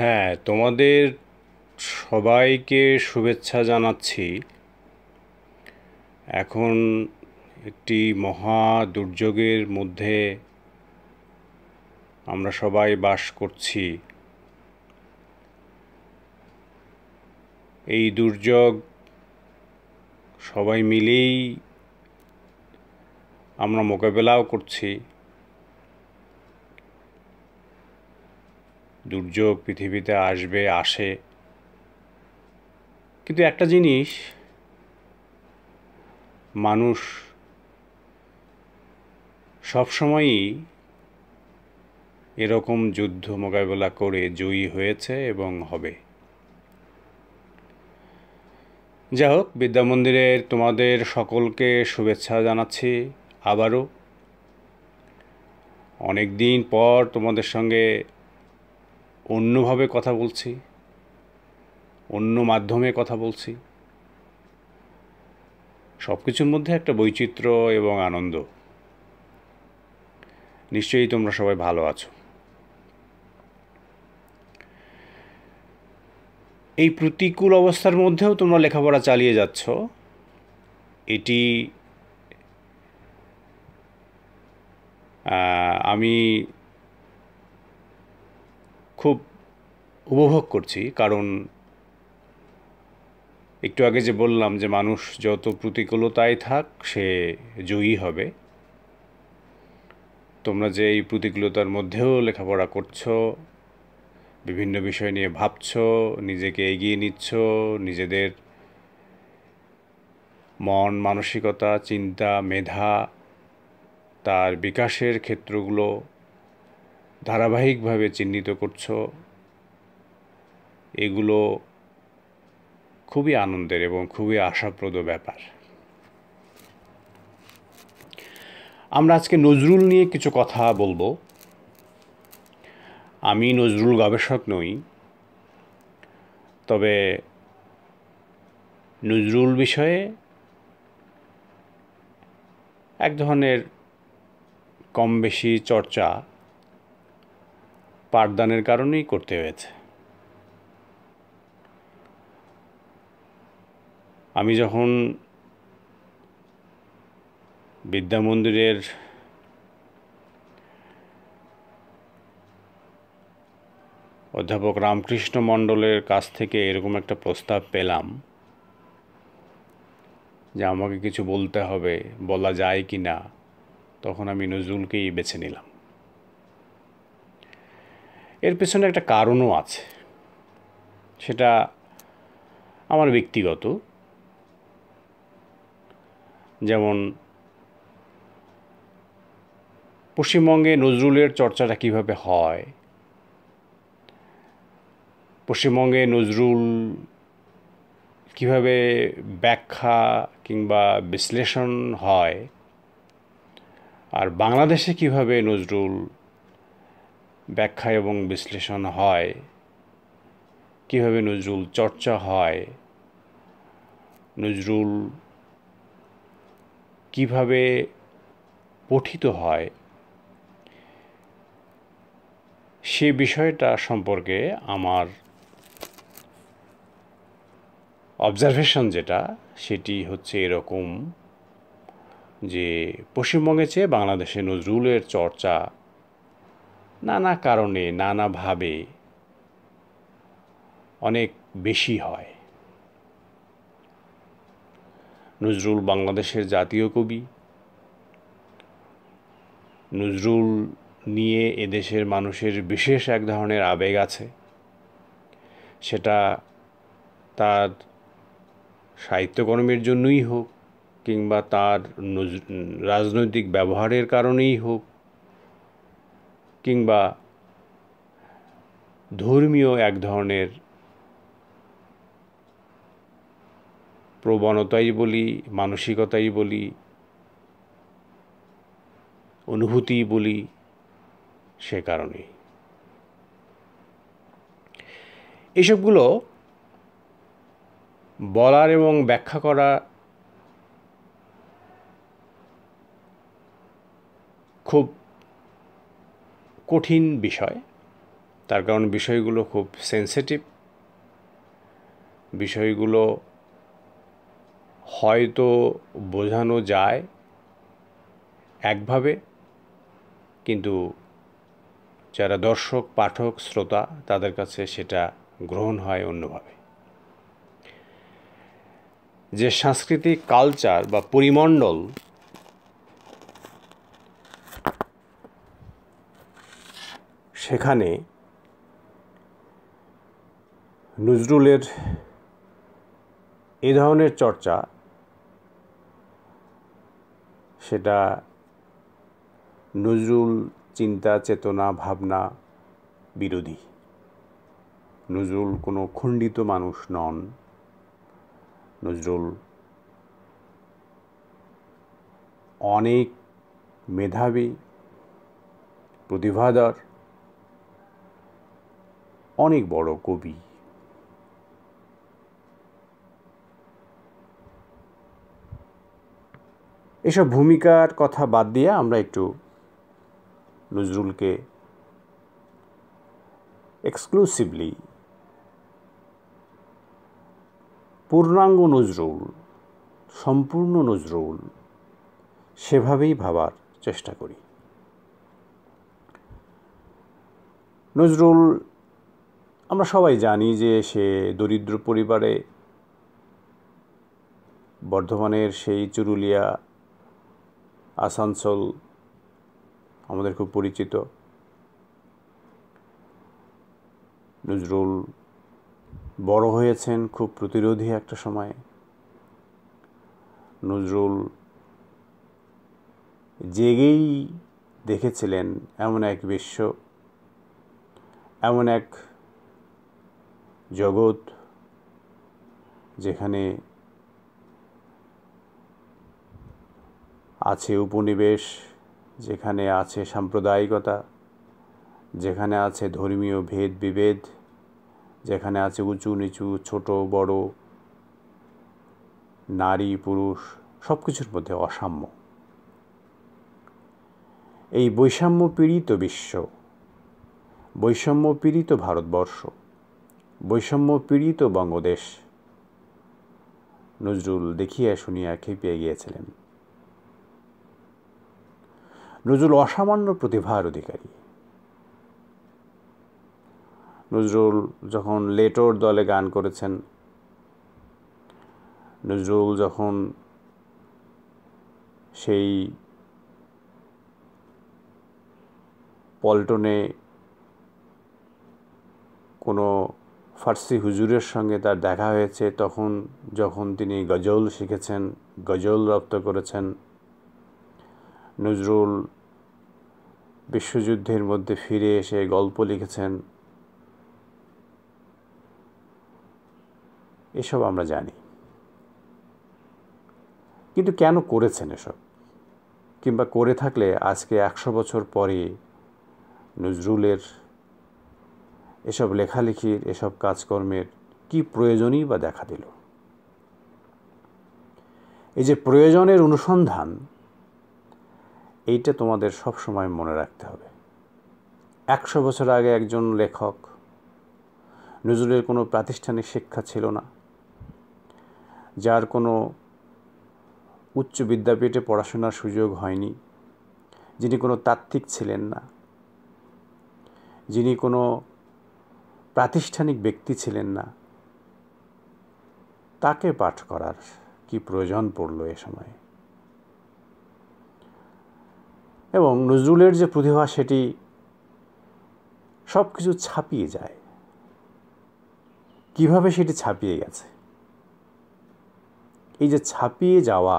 হ্যাঁ তোমাদের সবাইকে শুভেচ্ছা জানাচ্ছি এখন একটি মহা দুর্যোগের মধ্যে আমরা সবাই বাস করছি এই দুর্যোগ সবাই মিলেই আমরা মোকাবেলাও করছি দুর্যোগ পৃথিবীতে আসবে আসে কিন্তু একটা জিনিস মানুষ সবসময়ই এরকম যুদ্ধ মোকাবেলা করে জয়ী হয়েছে এবং হবে যাই হোক বিদ্যামন্দিরের তোমাদের সকলকে শুভেচ্ছা জানাচ্ছি আবারও অনেক দিন পর তোমাদের সঙ্গে অন্যভাবে কথা বলছি অন্য মাধ্যমে কথা বলছি সব কিছুর মধ্যে একটা বৈচিত্র্য এবং আনন্দ নিশ্চয়ই তোমরা সবাই ভালো আছো এই প্রতিকূল অবস্থার মধ্যেও তোমরা লেখাপড়া চালিয়ে যাচ্ছ এটি আমি খুব উপভোগ করছি কারণ একটু আগে যে বললাম যে মানুষ যত প্রতিকূলতায় থাক সে জয়ী হবে তোমরা যে এই প্রতিকূলতার মধ্যেও লেখাপড়া করছো বিভিন্ন বিষয় নিয়ে ভাবছ নিজেকে এগিয়ে নিচ্ছ নিজেদের মন মানসিকতা চিন্তা মেধা তার বিকাশের ক্ষেত্রগুলো ধারাবাহিকভাবে চিহ্নিত করছ এগুলো খুবই আনন্দের এবং খুবই আশাপ্রদ ব্যাপার আমরা আজকে নজরুল নিয়ে কিছু কথা বলবো আমি নজরুল গবেষক নই তবে নজরুল বিষয়ে এক ধরনের কম বেশি চর্চা পাঠদানের কারণেই করতে হয়েছে আমি যখন বিদ্যা মন্দিরের অধ্যাপক রামকৃষ্ণ মণ্ডলের কাছ থেকে এরকম একটা প্রস্তাব পেলাম যে আমাকে কিছু বলতে হবে বলা যায় কি না তখন আমি নজরুলকেই বেছে নিলাম এর পেছনে একটা কারণও আছে সেটা আমার ব্যক্তিগত যেমন পশ্চিমবঙ্গে নজরুলের চর্চাটা কিভাবে হয় পশ্চিমবঙ্গে নজরুল কিভাবে ব্যাখ্যা কিংবা বিশ্লেষণ হয় আর বাংলাদেশে কিভাবে নজরুল ব্যাখ্যা এবং বিশ্লেষণ হয় কীভাবে নজরুল চর্চা হয় নজরুল কিভাবে পঠিত হয় সে বিষয়টা সম্পর্কে আমার অবজারভেশন যেটা সেটি হচ্ছে এরকম যে পশ্চিমবঙ্গে চেয়ে বাংলাদেশে নজরুলের চর্চা নানা কারণে নানাভাবে অনেক বেশি হয় নজরুল বাংলাদেশের জাতীয় কবি নজরুল নিয়ে এদেশের মানুষের বিশেষ এক ধরনের আবেগ আছে সেটা তার সাহিত্যকর্মের জন্যই হোক কিংবা তার রাজনৈতিক ব্যবহারের কারণেই হোক কিংবা ধর্মীয় এক ধরনের প্রবণতাই বলি মানসিকতাই বলি অনুভূতি বলি সে কারণে এসবগুলো বলার এবং ব্যাখ্যা করা খুব কঠিন বিষয় তার কারণ বিষয়গুলো খুব সেন্সিটিভ বিষয়গুলো হয়তো বোঝানো যায় একভাবে কিন্তু যারা দর্শক পাঠক শ্রোতা তাদের কাছে সেটা গ্রহণ হয় অন্যভাবে যে সাংস্কৃতিক কালচার বা পরিমণ্ডল সেখানে নজরুলের এ ধরনের চর্চা সেটা নজরুল চিন্তা চেতনা ভাবনা বিরোধী নজরুল কোনো খণ্ডিত মানুষ নন নজরুল অনেক মেধাবী প্রতিভাদার অনেক বড় কবি এসব ভূমিকার কথা বাদ দিয়ে আমরা একটু নজরুলকে এক্সক্লুসিভলি পূর্ণাঙ্গ নজরুল সম্পূর্ণ নজরুল সেভাবেই ভাবার চেষ্টা করি নজরুল আমরা সবাই জানি যে সে দরিদ্র পরিবারে বর্ধমানের সেই চুরুলিয়া আসানসোল আমাদের খুব পরিচিত নজরুল বড় হয়েছেন খুব প্রতিরোধী একটা সময়ে নজরুল জেগেই দেখেছিলেন এমন এক বিশ্ব এমন এক জগৎ যেখানে আছে উপনিবেশ যেখানে আছে সাম্প্রদায়িকতা যেখানে আছে ধর্মীয় ভেদ বিভেদ যেখানে আছে উঁচু নিচু ছোট বড় নারী পুরুষ সব কিছুর মধ্যে অসাম্য এই বৈষম্য পীড়িত বিশ্ব বৈষম্য পীড়িত ভারতবর্ষ বৈষম্য পীড়িত বঙ্গদেশ নজরুল দেখিয়া শুনিয়া খেপিয়ে গিয়েছিলেন নজরুল অসামান্য প্রতিভার অধিকারী নজরুল যখন লেটোর দলে গান করেছেন নজরুল যখন সেই পল্টনে কোনো ফার্সি হুজুরের সঙ্গে তার দেখা হয়েছে তখন যখন তিনি গজল শিখেছেন গজল রপ্ত করেছেন নজরুল বিশ্বযুদ্ধের মধ্যে ফিরে এসে গল্প লিখেছেন এসব আমরা জানি কিন্তু কেন করেছেন এসব কিংবা করে থাকলে আজকে একশো বছর পরে নজরুলের এসব লেখালেখির এসব কাজকর্মের কি প্রয়োজনই বা দেখা দিল এই যে প্রয়োজনের অনুসন্ধান এইটা তোমাদের সব সময় মনে রাখতে হবে একশো বছর আগে একজন লেখক নজরুলের কোনো প্রাতিষ্ঠানিক শিক্ষা ছিল না যার কোনো উচ্চ বিদ্যাপীঠে পড়াশোনার সুযোগ হয়নি যিনি কোনো তাত্ত্বিক ছিলেন না যিনি কোনো প্রাতিষ্ঠানিক ব্যক্তি ছিলেন না তাকে পাঠ করার কি প্রয়োজন পড়ল এ সময়ে এবং নজরুলের যে প্রতিভা সেটি সব কিছু ছাপিয়ে যায় কিভাবে সেটি ছাপিয়ে গেছে এই যে ছাপিয়ে যাওয়া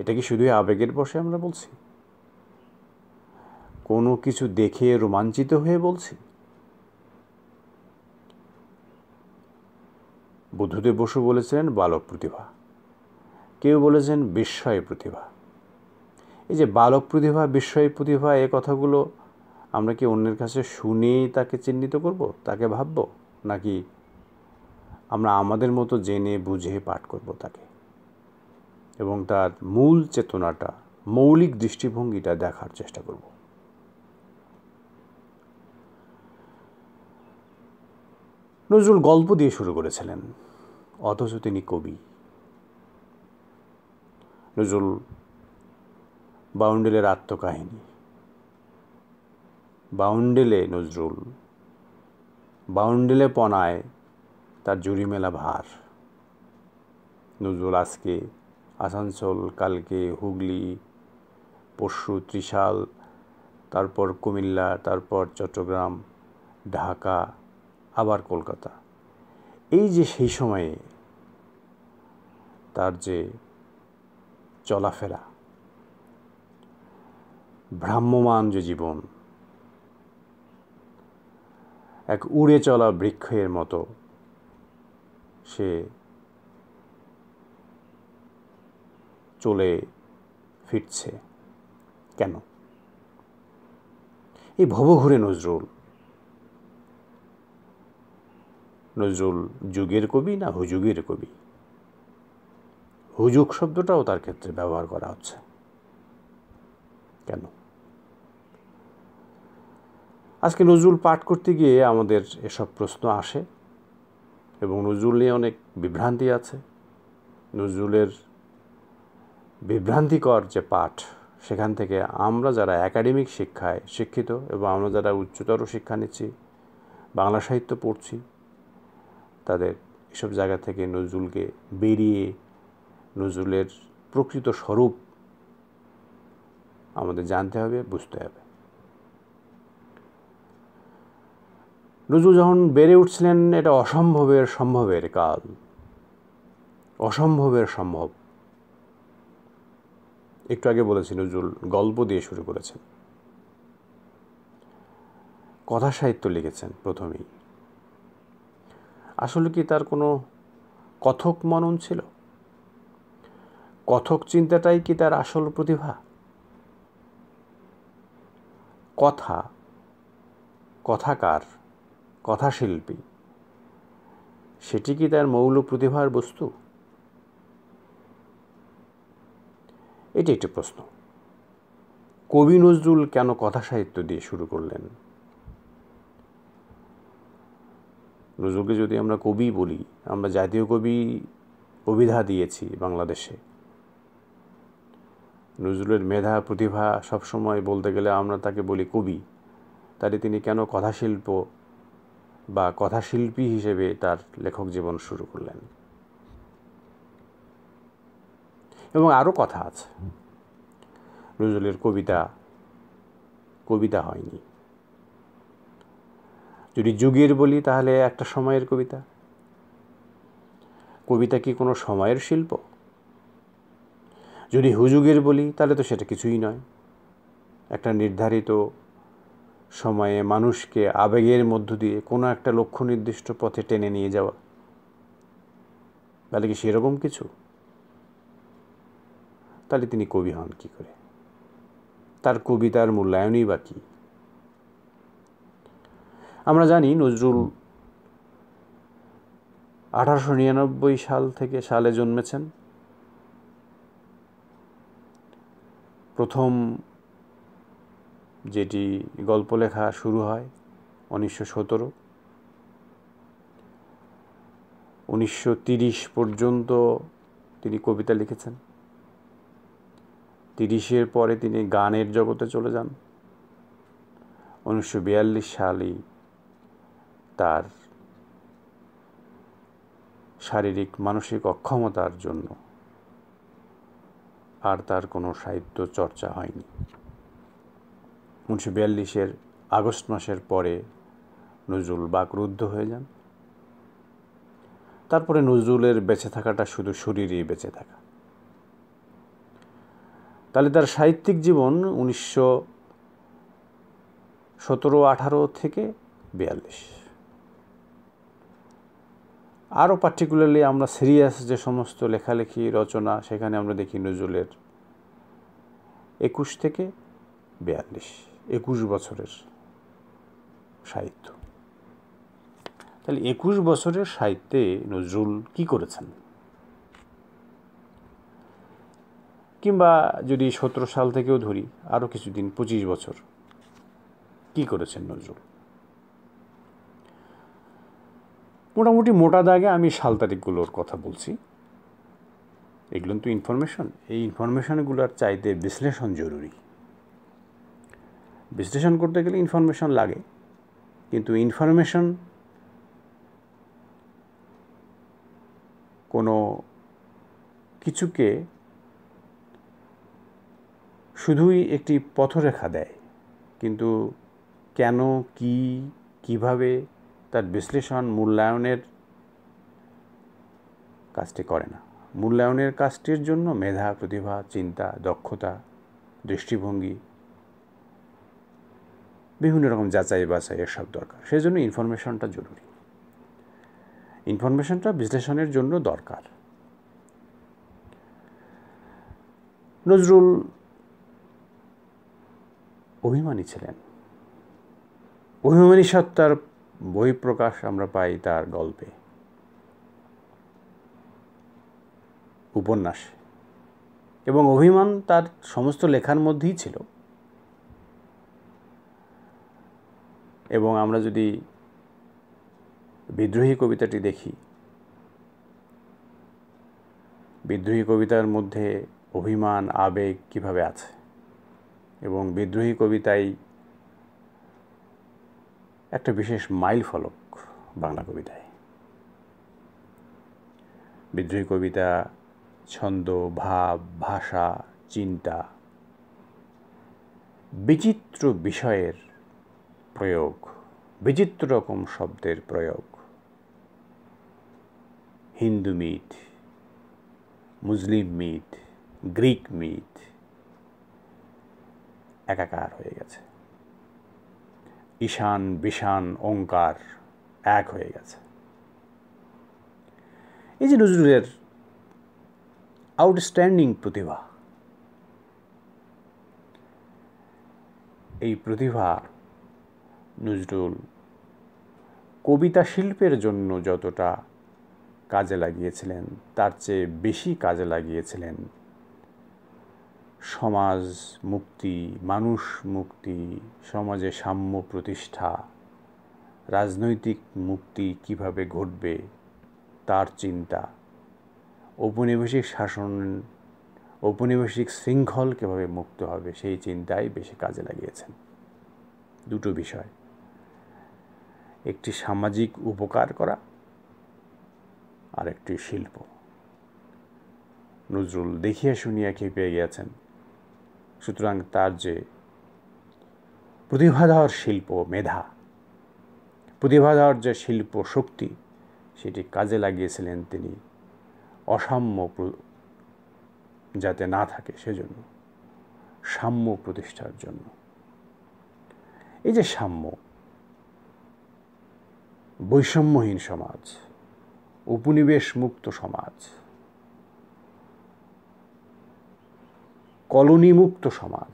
এটা কি শুধু আবেগের বসে আমরা বলছি কোনো কিছু দেখে রোমাঞ্চিত হয়ে বলছি বুদ্ধদেব বসু বলেছেন বালক প্রতিভা কেউ বলেছেন বিস্ময় প্রতিভা এই যে বালক প্রতিভা বিস্ময় প্রতিভা এ কথাগুলো আমরা কি অন্যের কাছে শুনেই তাকে চিহ্নিত করব তাকে ভাবব নাকি আমরা আমাদের মতো জেনে বুঝে পাঠ করব তাকে এবং তার মূল চেতনাটা মৌলিক দৃষ্টিভঙ্গিটা দেখার চেষ্টা করব নজরুল গল্প দিয়ে শুরু করেছিলেন অথচ তিনি কবি নজরুল বাউন্ডেলের আত্মকাহিনী বাউন্ডেলে নজরুল বাউন্ডেলে পনায় তার জুরিমেলা ভার নজরুল আজকে আসানসোল কালকে হুগলি পরশু ত্রিশাল তারপর কুমিল্লা তারপর চট্টগ্রাম ঢাকা আবার কলকাতা এই যে সেই সময়ে তার যে চলাফেরা ভ্রাম্যমান যে জীবন এক উড়ে চলা বৃক্ষের মতো সে চলে ফিরছে কেন এই ভবঘুরে নজরুল নজরুল যুগের কবি না হুজুগের কবি হুজুগ শব্দটাও তার ক্ষেত্রে ব্যবহার করা হচ্ছে কেন আজকে নজরুল পাঠ করতে গিয়ে আমাদের এসব প্রশ্ন আসে এবং নজরুল নিয়ে অনেক বিভ্রান্তি আছে নজরুলের বিভ্রান্তিকর যে পাঠ সেখান থেকে আমরা যারা একাডেমিক শিক্ষায় শিক্ষিত এবং আমরা যারা উচ্চতর শিক্ষা নিচ্ছি বাংলা সাহিত্য পড়ছি তাদের এসব জায়গা থেকে নজরুলকে বেরিয়ে নজরুলের প্রকৃত স্বরূপ আমাদের জানতে হবে বুঝতে হবে নজরুল যখন বেড়ে উঠছিলেন এটা অসম্ভবের সম্ভবের কাল অসম্ভবের সম্ভব একটু আগে বলেছি নজরুল গল্প দিয়ে শুরু করেছেন কথা সাহিত্য লিখেছেন প্রথমেই আসলে কি তার কোনো কথক মনন ছিল কথক চিন্তাটাই কি তার আসল প্রতিভা কথা কথাকার কথাশিল্পী সেটি কি তার মৌল প্রতিভার বস্তু এটি একটি প্রশ্ন কবি নজরুল কেন কথা সাহিত্য দিয়ে শুরু করলেন নজরুলকে যদি আমরা কবি বলি আমরা জাতীয় কবি অভিধা দিয়েছি বাংলাদেশে নজরুলের মেধা প্রতিভা সবসময় বলতে গেলে আমরা তাকে বলি কবি তাহলে তিনি কেন কথাশিল্প বা কথাশিল্পী হিসেবে তার লেখক জীবন শুরু করলেন এবং আরও কথা আছে নজরুলের কবিতা কবিতা হয়নি যদি যুগের বলি তাহলে একটা সময়ের কবিতা কবিতা কি কোনো সময়ের শিল্প যদি হুযুগের বলি তাহলে তো সেটা কিছুই নয় একটা নির্ধারিত সময়ে মানুষকে আবেগের মধ্য দিয়ে কোনো একটা লক্ষ্য নির্দিষ্ট পথে টেনে নিয়ে যাওয়া তাহলে কি সেরকম কিছু তাহলে তিনি কবি হন কী করে তার কবিতার মূল্যায়নই বা কী আমরা জানি নজরুল আঠারোশো নিরানব্বই সাল থেকে সালে জন্মেছেন প্রথম যেটি গল্প লেখা শুরু হয় উনিশশো সতেরো উনিশশো তিরিশ পর্যন্ত তিনি কবিতা লিখেছেন তিরিশের পরে তিনি গানের জগতে চলে যান উনিশশো বিয়াল্লিশ সালেই তার শারীরিক মানসিক অক্ষমতার জন্য আর তার কোনো সাহিত্য চর্চা হয়নি উনিশশো বিয়াল্লিশের আগস্ট মাসের পরে নজরুল বাকরুদ্ধ হয়ে যান তারপরে নজরুলের বেঁচে থাকাটা শুধু শরীরেই বেঁচে থাকা তাহলে তার সাহিত্যিক জীবন উনিশশো সতেরো আঠারো থেকে বিয়াল্লিশ আরও পার্টিকুলারলি আমরা সিরিয়াস যে সমস্ত লেখালেখি রচনা সেখানে আমরা দেখি নজরুলের একুশ থেকে বিয়াল্লিশ একুশ বছরের সাহিত্য তাহলে একুশ বছরের সাহিত্যে নজরুল কি করেছেন কিংবা যদি সতেরো সাল থেকেও ধরি আরও কিছুদিন পঁচিশ বছর কি করেছেন নজরুল মোটামুটি মোটা দাগে আমি সাল তারিখগুলোর কথা বলছি এগুলো তো ইনফরমেশন এই ইনফরমেশনগুলোর চাইতে বিশ্লেষণ জরুরি বিশ্লেষণ করতে গেলে ইনফরমেশন লাগে কিন্তু ইনফরমেশন কোনো কিছুকে শুধুই একটি পথরেখা দেয় কিন্তু কেন কি কিভাবে তার বিশ্লেষণ মূল্যায়নের কাজটি করে না মূল্যায়নের কাজটির জন্য মেধা প্রতিভা চিন্তা দক্ষতা দৃষ্টিভঙ্গি বিভিন্ন রকম যাচাই বাছাই এসব দরকার সেই জন্য ইনফরমেশনটা জরুরি ইনফরমেশনটা বিশ্লেষণের জন্য দরকার নজরুল অভিমানী ছিলেন অভিমানী সত্তার বহিঃপ্রকাশ আমরা পাই তার গল্পে উপন্যাসে এবং অভিমান তার সমস্ত লেখার মধ্যেই ছিল এবং আমরা যদি বিদ্রোহী কবিতাটি দেখি বিদ্রোহী কবিতার মধ্যে অভিমান আবেগ কিভাবে আছে এবং বিদ্রোহী কবিতায় একটা বিশেষ মাইল ফলক বাংলা কবিতায় বিদ্রোহী কবিতা ছন্দ ভাব ভাষা চিন্তা বিচিত্র বিষয়ের প্রয়োগ বিচিত্র রকম শব্দের প্রয়োগ হিন্দু মিথ মুসলিম মিথ গ্রিক মিথ একাকার হয়ে গেছে ঈশান বিশান ওঙ্কার এক হয়ে গেছে এই যে নজরুলের আউটস্ট্যান্ডিং প্রতিভা এই প্রতিভা নজরুল কবিতা শিল্পের জন্য যতটা কাজে লাগিয়েছিলেন তার চেয়ে বেশি কাজে লাগিয়েছিলেন সমাজ মুক্তি মানুষ মুক্তি সমাজে সাম্য প্রতিষ্ঠা রাজনৈতিক মুক্তি কিভাবে ঘটবে তার চিন্তা ঔপনিবেশিক শাসন ঔপনিবেশিক শৃঙ্খল কীভাবে মুক্ত হবে সেই চিন্তাই বেশি কাজে লাগিয়েছেন দুটো বিষয় একটি সামাজিক উপকার করা আর একটি শিল্প নজরুল দেখিয়া শুনিয়া খেপিয়ে গিয়েছেন সুতরাং তার যে প্রতিভাধর শিল্প মেধা প্রতিভাধর যে শিল্প শক্তি সেটি কাজে লাগিয়েছিলেন তিনি অসাম্য যাতে না থাকে সেজন্য সাম্য প্রতিষ্ঠার জন্য এই যে সাম্য বৈষম্যহীন সমাজ উপনিবেশ মুক্ত সমাজ কলোনিমুক্ত সমাজ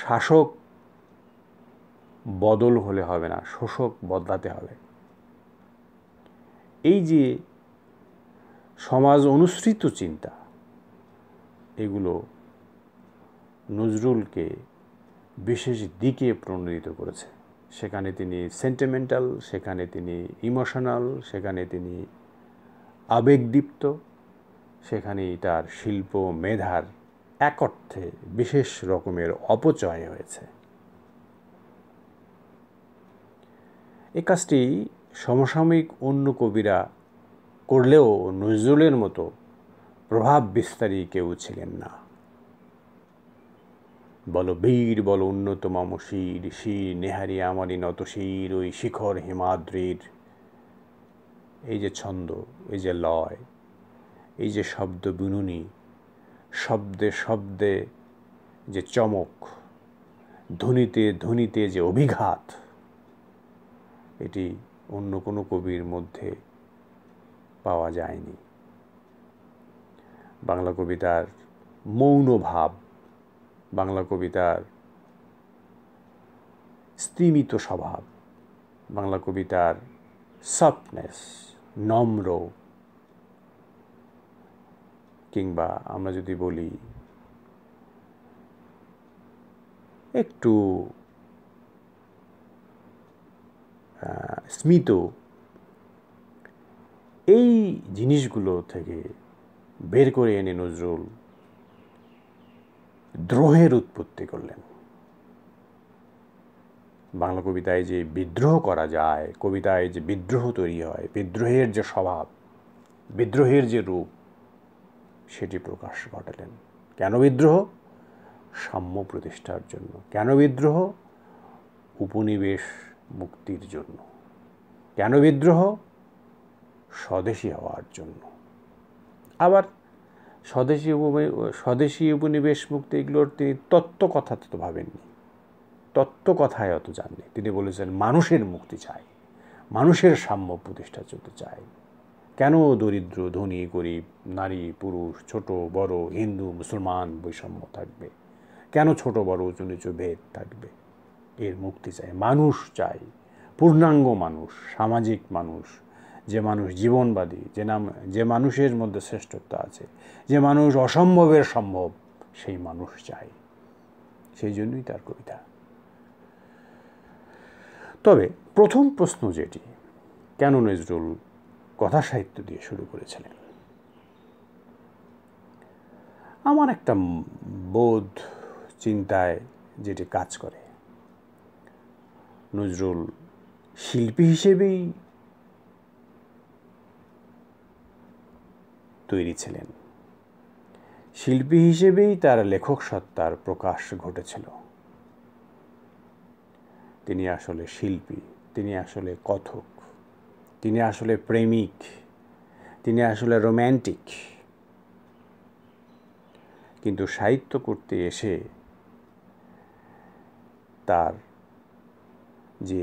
শাসক বদল হলে হবে না শোষক বদলাতে হবে এই যে সমাজ অনুসৃত চিন্তা এগুলো নজরুলকে বিশেষ দিকে প্রণোদিত করেছে সেখানে তিনি সেন্টিমেন্টাল সেখানে তিনি ইমোশনাল সেখানে তিনি আবেগদীপ্ত সেখানেই তার শিল্প মেধার এক অর্থে বিশেষ রকমের অপচয় হয়েছে এ কাজটি সমসাময়িক অন্য কবিরা করলেও নজরুলের মতো প্রভাব বিস্তারী কেউ ছিলেন না বল বীর বল উন্নতমাম শির শির নেহারি আমারি নত শির ওই শিখর হিমাদ্রির এই যে ছন্দ এই যে লয় এই যে শব্দ বিনুনি শব্দে শব্দে যে চমক ধ্বনিতে ধ্বনিতে যে অভিঘাত এটি অন্য কোনো কবির মধ্যে পাওয়া যায়নি বাংলা কবিতার মৌন ভাব বাংলা কবিতার স্তিমিত স্বভাব বাংলা কবিতার সফটনেস নম্র কিংবা আমরা যদি বলি একটু স্মিত এই জিনিসগুলো থেকে বের করে এনে নজরুল দ্রোহের উৎপত্তি করলেন বাংলা কবিতায় যে বিদ্রোহ করা যায় কবিতায় যে বিদ্রোহ তৈরি হয় বিদ্রোহের যে স্বভাব বিদ্রোহের যে রূপ সেটি প্রকাশ ঘটালেন কেন বিদ্রোহ সাম্য প্রতিষ্ঠার জন্য কেন বিদ্রোহ উপনিবেশ মুক্তির জন্য কেন বিদ্রোহ স্বদেশী হওয়ার জন্য আবার স্বদেশী স্বদেশী উপনিবেশ মুক্তি এগুলোর তিনি তত্ত্বকথা তো ভাবেননি তত্ত্বকথায় অত জাননি তিনি বলেছেন মানুষের মুক্তি চাই মানুষের সাম্য প্রতিষ্ঠা চলতে চায় কেন দরিদ্র ধনী গরিব নারী পুরুষ ছোট বড় হিন্দু মুসলমান বৈষম্য থাকবে কেন ছোট বড় উঁচু নিচু ভেদ থাকবে এর মুক্তি চাই মানুষ চাই পূর্ণাঙ্গ মানুষ সামাজিক মানুষ যে মানুষ জীবনবাদী যে নাম যে মানুষের মধ্যে শ্রেষ্ঠত্ব আছে যে মানুষ অসম্ভবের সম্ভব সেই মানুষ চাই সেই জন্যই তার কবিতা তবে প্রথম প্রশ্ন যেটি কেন নজরুল কথা সাহিত্য দিয়ে শুরু করেছিলেন আমার একটা বোধ চিন্তায় যেটি কাজ করে নজরুল শিল্পী হিসেবেই তৈরি ছিলেন শিল্পী হিসেবেই তার লেখক সত্তার প্রকাশ ঘটেছিল তিনি আসলে শিল্পী তিনি আসলে কথক তিনি আসলে প্রেমিক তিনি আসলে রোম্যান্টিক কিন্তু সাহিত্য করতে এসে তার যে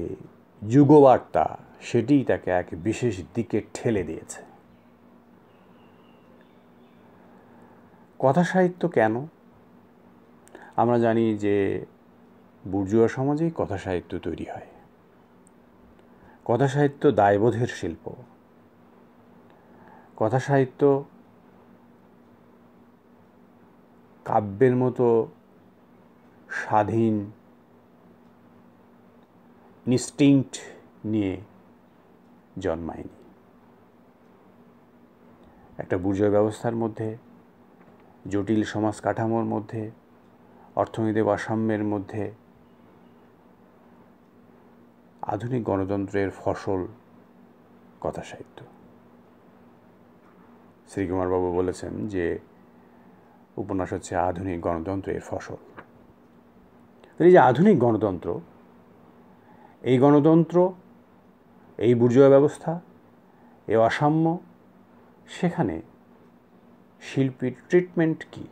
যুগবার্তা সেটিই তাকে এক বিশেষ দিকে ঠেলে দিয়েছে কথা সাহিত্য কেন আমরা জানি যে বুর্জুয়া সমাজেই কথা সাহিত্য তৈরি হয় কথাসাহিত্য দায়বোধের শিল্প কথাসাহিত্য কাব্যের মতো স্বাধীন ইনস্টিংক্ট নিয়ে জন্মায়নি একটা বুর্জয় ব্যবস্থার মধ্যে জটিল সমাজ কাঠামোর মধ্যে অর্থনীতি অসাম্যের মধ্যে আধুনিক গণতন্ত্রের ফসল কথা সাহিত্য শ্রীকুমারবাবু বলেছেন যে উপন্যাস হচ্ছে আধুনিক গণতন্ত্রের ফসল এই যে আধুনিক গণতন্ত্র এই গণতন্ত্র এই বুর্জয় ব্যবস্থা এ অসাম্য সেখানে শিল্পীর ট্রিটমেন্ট কী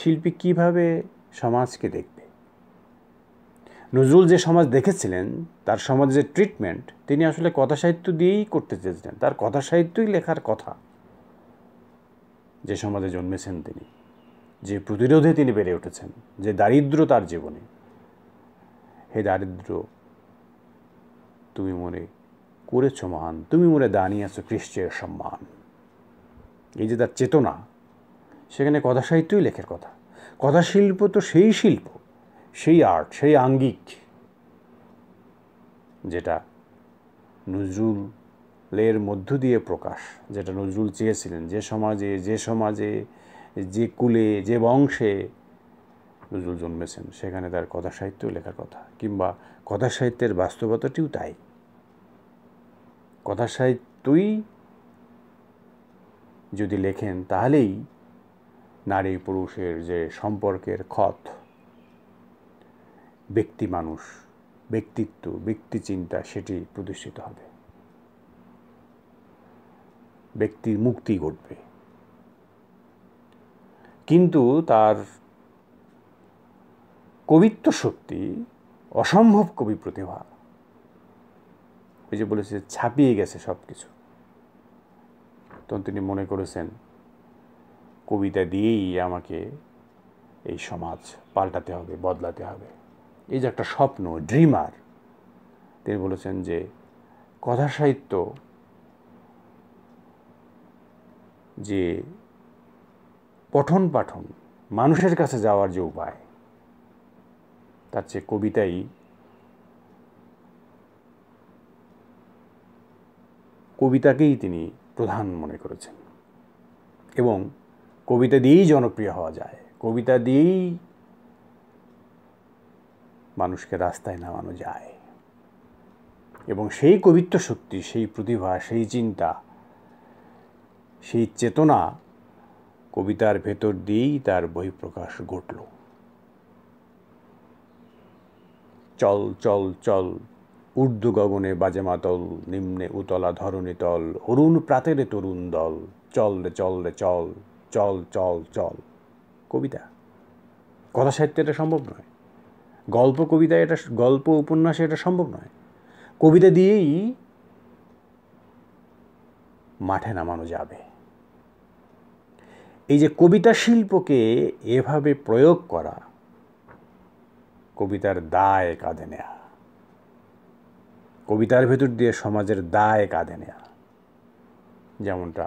শিল্পী কীভাবে সমাজকে দেখত নজরুল যে সমাজ দেখেছিলেন তার সমাজের ট্রিটমেন্ট তিনি আসলে কথা সাহিত্য দিয়েই করতে চেয়েছিলেন তার কথা সাহিত্যই লেখার কথা যে সমাজে জন্মেছেন তিনি যে প্রতিরোধে তিনি বেড়ে উঠেছেন যে দারিদ্র তার জীবনে হে দারিদ্র তুমি মনে করেছ মান তুমি মনে আছো খ্রিস্টের সম্মান এই যে তার চেতনা সেখানে কথা সাহিত্যই লেখের কথা কথা শিল্প তো সেই শিল্প সেই আর্ট সেই আঙ্গিক যেটা নজরুলের মধ্য দিয়ে প্রকাশ যেটা নজরুল চেয়েছিলেন যে সমাজে যে সমাজে যে কুলে যে বংশে নজরুল জন্মেছেন সেখানে তার কথা সাহিত্য লেখার কথা কিংবা কথা সাহিত্যের বাস্তবতাটিও তাই কথা সাহিত্যই যদি লেখেন তাহলেই নারী পুরুষের যে সম্পর্কের ক্ষত ব্যক্তি মানুষ ব্যক্তিত্ব ব্যক্তি চিন্তা সেটি প্রতিষ্ঠিত হবে ব্যক্তির মুক্তি ঘটবে কিন্তু তার কবিত্ব শক্তি অসম্ভব কবি প্রতিভা ওই যে বলেছে ছাপিয়ে গেছে সব কিছু তখন তিনি মনে করেছেন কবিতা দিয়েই আমাকে এই সমাজ পাল্টাতে হবে বদলাতে হবে এই যে একটা স্বপ্ন ড্রিমার তিনি বলেছেন যে কথা সাহিত্য যে পঠন পাঠন মানুষের কাছে যাওয়ার যে উপায় তার চেয়ে কবিতাই কবিতাকেই তিনি প্রধান মনে করেছেন এবং কবিতা দিয়েই জনপ্রিয় হওয়া যায় কবিতা দিয়েই মানুষকে রাস্তায় নামানো যায় এবং সেই কবিত্ব শক্তি সেই প্রতিভা সেই চিন্তা সেই চেতনা কবিতার ভেতর দিয়েই তার বহিঃপ্রকাশ ঘটল চল চল চল ঊর্ধ্ব গগনে বাজে মাতল নিম্নে উতলা ধরণে তল অরুণ প্রাতেরে তরুণ দল চল রে চল রে চল চল চল চল কবিতা কথা সাহিত্যে এটা সম্ভব নয় গল্প কবিতায় এটা গল্প উপন্যাসে এটা সম্ভব নয় কবিতা দিয়েই মাঠে নামানো যাবে এই যে কবিতা শিল্পকে এভাবে প্রয়োগ করা কবিতার দায় কাঁধে নেয়া কবিতার ভেতর দিয়ে সমাজের দায় কাঁধে নেয়া যেমনটা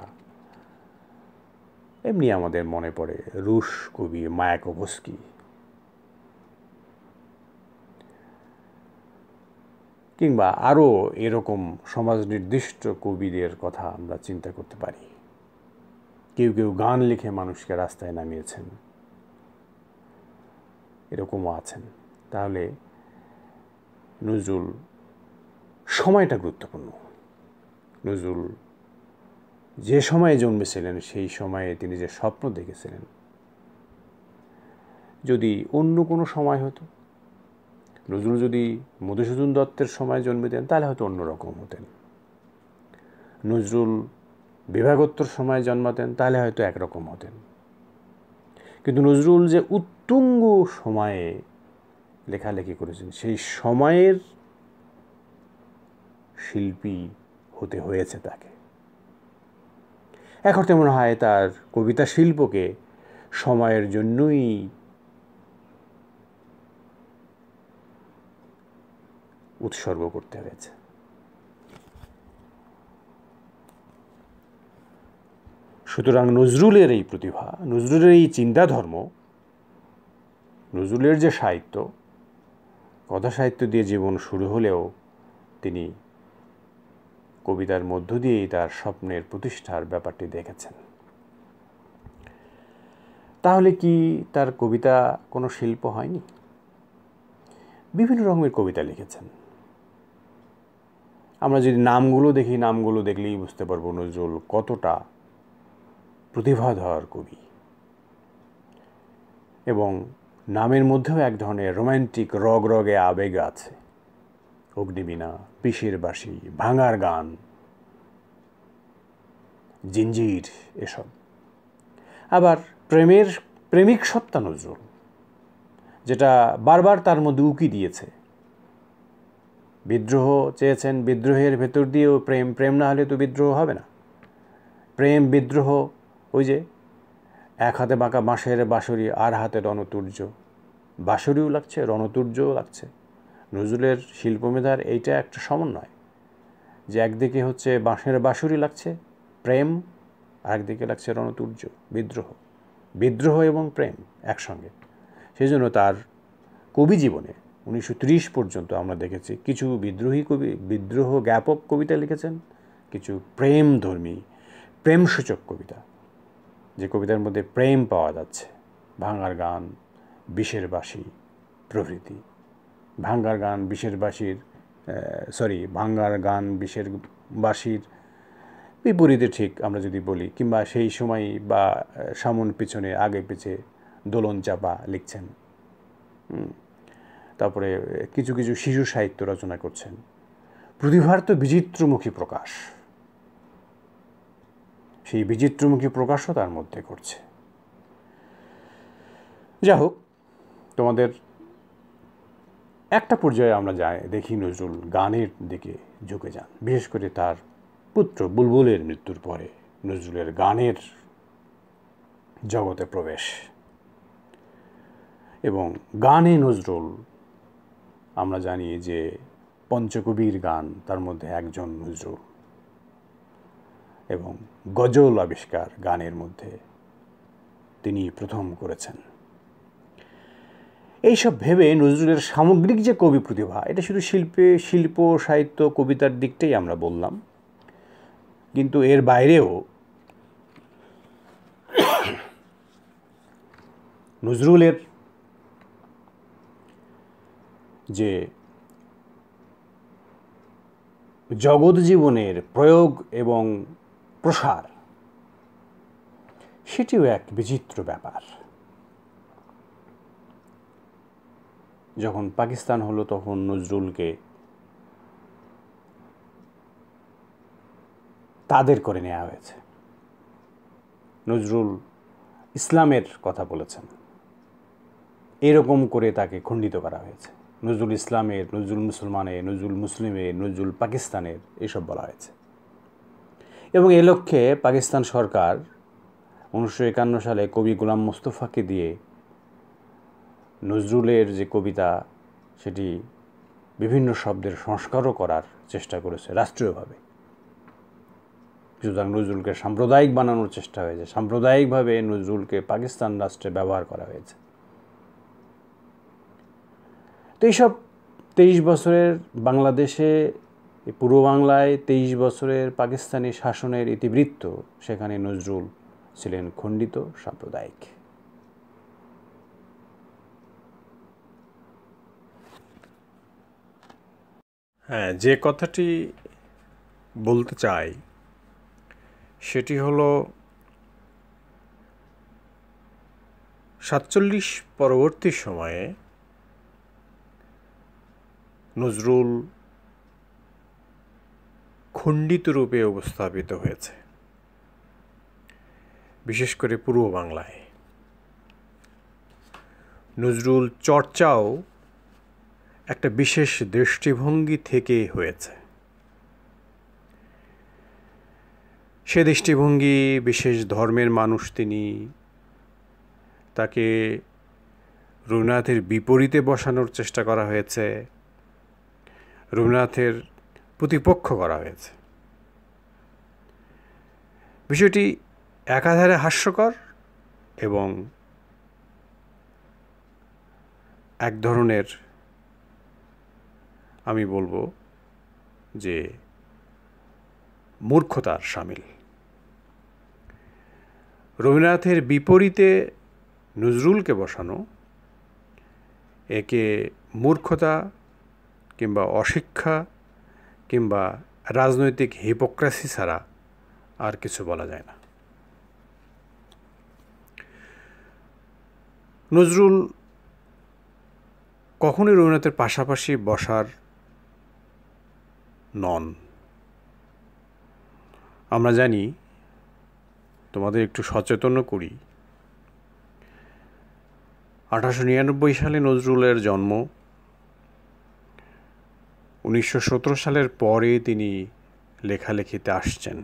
এমনি আমাদের মনে পড়ে রুশ কবি মায়াকোভস্কি কিংবা আরও এরকম সমাজ নির্দিষ্ট কবিদের কথা আমরা চিন্তা করতে পারি কেউ কেউ গান লিখে মানুষকে রাস্তায় নামিয়েছেন এরকমও আছেন তাহলে নজরুল সময়টা গুরুত্বপূর্ণ নজরুল যে সময়ে জন্মেছিলেন সেই সময়ে তিনি যে স্বপ্ন দেখেছিলেন যদি অন্য কোনো সময় হতো নজরুল যদি মধুসূদন দত্তের সময় জন্মিতেন তাহলে হয়তো অন্যরকম হতেন নজরুল বিভাগোত্তর সময় জন্মাতেন তাহলে হয়তো একরকম হতেন কিন্তু নজরুল যে উত্তুঙ্গ সময়ে লেখালেখি করেছেন সেই সময়ের শিল্পী হতে হয়েছে তাকে এক তেমন মনে হয় তার কবিতা শিল্পকে সময়ের জন্যই উৎসর্গ করতে হয়েছে সুতরাং নজরুলের এই প্রতিভা নজরুলের এই চিন্তাধর্ম নজরুলের যে সাহিত্য কথা সাহিত্য দিয়ে জীবন শুরু হলেও তিনি কবিতার মধ্য দিয়েই তার স্বপ্নের প্রতিষ্ঠার ব্যাপারটি দেখেছেন তাহলে কি তার কবিতা কোনো শিল্প হয়নি বিভিন্ন রকমের কবিতা লিখেছেন আমরা যদি নামগুলো দেখি নামগুলো দেখলেই বুঝতে পারবো নজরুল কতটা প্রতিভাধর কবি এবং নামের মধ্যেও এক ধরনের রোম্যান্টিক রগে আবেগ আছে অগ্নিবীণা পিসের বাসি ভাঙার গান জিঞ্জির এসব আবার প্রেমের প্রেমিক সত্তা নজরুল যেটা বারবার তার মধ্যে উকি দিয়েছে বিদ্রোহ চেয়েছেন বিদ্রোহের ভেতর দিয়েও প্রেম প্রেম না হলে তো বিদ্রোহ হবে না প্রেম বিদ্রোহ ওই যে এক হাতে বাঁকা বাঁশের বাঁশরি আর হাতে রণতুর্য বাঁশরিও লাগছে রণতুর্যও লাগছে নজরুলের শিল্পমেধার এইটা একটা সমন্বয় যে একদিকে হচ্ছে বাঁশের বাঁশরি লাগছে প্রেম আর একদিকে লাগছে রণতুর্য বিদ্রোহ বিদ্রোহ এবং প্রেম একসঙ্গে সেই জন্য তার কবি জীবনে উনিশশো পর্যন্ত আমরা দেখেছি কিছু বিদ্রোহী কবি বিদ্রোহ জ্ঞাপক কবিতা লিখেছেন কিছু প্রেমধর্মী প্রেমসূচক কবিতা যে কবিতার মধ্যে প্রেম পাওয়া যাচ্ছে ভাঙার গান বিষের বাসী প্রভৃতি ভাঙ্গার গান বিষের বাসীর সরি ভাঙ্গার গান বিষের বাসীর বিপরীতে ঠিক আমরা যদি বলি কিংবা সেই সময় বা সামন পিছনে আগে পিছে দোলন চাপা লিখছেন তারপরে কিছু কিছু শিশু সাহিত্য রচনা করছেন প্রতিভার তো বিচিত্রমুখী প্রকাশ সেই বিচিত্রমুখী প্রকাশও তার মধ্যে করছে যাই হোক তোমাদের একটা পর্যায়ে আমরা যাই দেখি নজরুল গানের দিকে ঝুঁকে যান বিশেষ করে তার পুত্র বুলবুলের মৃত্যুর পরে নজরুলের গানের জগতে প্রবেশ এবং গানে নজরুল আমরা জানি যে পঞ্চকবির গান তার মধ্যে একজন নজরুল এবং গজল আবিষ্কার গানের মধ্যে তিনি প্রথম করেছেন এইসব ভেবে নজরুলের সামগ্রিক যে কবি প্রতিভা এটা শুধু শিল্পে শিল্প সাহিত্য কবিতার দিকটাই আমরা বললাম কিন্তু এর বাইরেও নজরুলের যে জগৎ জীবনের প্রয়োগ এবং প্রসার সেটিও এক বিচিত্র ব্যাপার যখন পাকিস্তান হলো তখন নজরুলকে তাদের করে নেওয়া হয়েছে নজরুল ইসলামের কথা বলেছেন এরকম করে তাকে খণ্ডিত করা হয়েছে নজরুল ইসলামের নজরুল মুসলমানের নজরুল মুসলিমের নজরুল পাকিস্তানের এসব বলা হয়েছে এবং এ লক্ষ্যে পাকিস্তান সরকার উনিশশো একান্ন সালে কবি গোলাম মুস্তফাকে দিয়ে নজরুলের যে কবিতা সেটি বিভিন্ন শব্দের সংস্কারও করার চেষ্টা করেছে রাষ্ট্রীয়ভাবে সুতরাং নজরুলকে সাম্প্রদায়িক বানানোর চেষ্টা হয়েছে সাম্প্রদায়িকভাবে নজরুলকে পাকিস্তান রাষ্ট্রে ব্যবহার করা হয়েছে তো এইসব তেইশ বছরের বাংলাদেশে পূর্ব বাংলায় তেইশ বছরের পাকিস্তানি শাসনের ইতিবৃত্ত সেখানে নজরুল ছিলেন খণ্ডিত সাম্প্রদায়িক হ্যাঁ যে কথাটি বলতে চাই সেটি হলো সাতচল্লিশ পরবর্তী সময়ে নজরুল খণ্ডিত রূপে উপস্থাপিত হয়েছে বিশেষ করে পূর্ব বাংলায় নজরুল চর্চাও একটা বিশেষ দৃষ্টিভঙ্গি থেকে হয়েছে সে দৃষ্টিভঙ্গি বিশেষ ধর্মের মানুষ তিনি তাকে রঘুনাথের বিপরীতে বসানোর চেষ্টা করা হয়েছে রবীন্দ্রনাথের প্রতিপক্ষ করা হয়েছে বিষয়টি একাধারে হাস্যকর এবং এক ধরনের আমি বলবো যে মূর্খতার সামিল রবীন্দ্রনাথের বিপরীতে নজরুলকে বসানো একে মূর্খতা কিংবা অশিক্ষা কিংবা রাজনৈতিক হিপোক্রেসি ছাড়া আর কিছু বলা যায় না নজরুল কখনই রবীন্দ্রনাথের পাশাপাশি বসার নন আমরা জানি তোমাদের একটু সচেতন করি আঠারোশো নিরানব্বই সালে নজরুলের জন্ম উনিশশো সালের পরে তিনি লেখালেখিতে আসছেন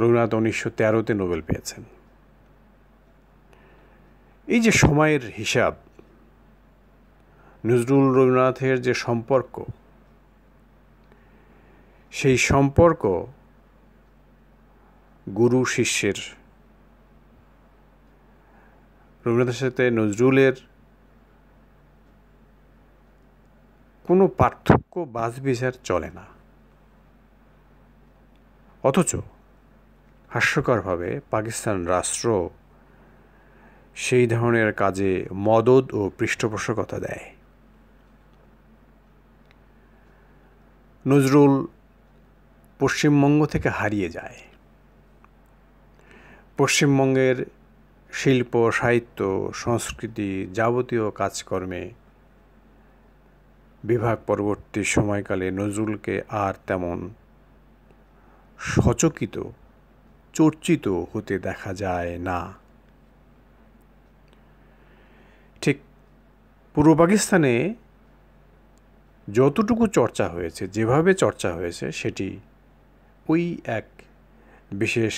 রঘুনাথ উনিশশো তেরোতে নোবেল পেয়েছেন এই যে সময়ের হিসাব নজরুল রবীন্দ্রনাথের যে সম্পর্ক সেই সম্পর্ক গুরু শিষ্যের রবীন্দ্রনাথের সাথে নজরুলের কোনো পার্থক্য বাস বিচার চলে না অথচ হাস্যকরভাবে পাকিস্তান রাষ্ট্র সেই ধরনের কাজে মদত ও পৃষ্ঠপোষকতা দেয় নজরুল পশ্চিমবঙ্গ থেকে হারিয়ে যায় পশ্চিমবঙ্গের শিল্প সাহিত্য সংস্কৃতি যাবতীয় কাজকর্মে বিভাগ পরবর্তী সময়কালে নজরুলকে আর তেমন সচকিত চর্চিত হতে দেখা যায় না ঠিক পূর্ব পাকিস্তানে যতটুকু চর্চা হয়েছে যেভাবে চর্চা হয়েছে সেটি ওই এক বিশেষ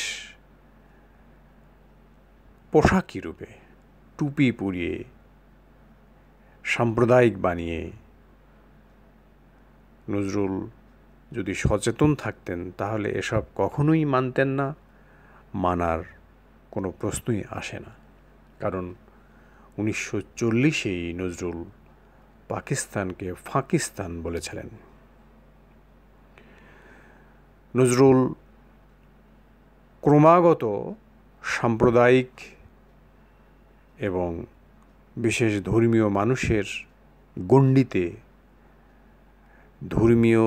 পোশাকি রূপে টুপি পরিয়ে সাম্প্রদায়িক বানিয়ে নজরুল যদি সচেতন থাকতেন তাহলে এসব কখনোই মানতেন না মানার কোনো প্রশ্নই আসে না কারণ উনিশশো চল্লিশেই নজরুল পাকিস্তানকে ফাকিস্তান বলেছিলেন নজরুল ক্রমাগত সাম্প্রদায়িক এবং বিশেষ ধর্মীয় মানুষের গণ্ডিতে ধর্মীয়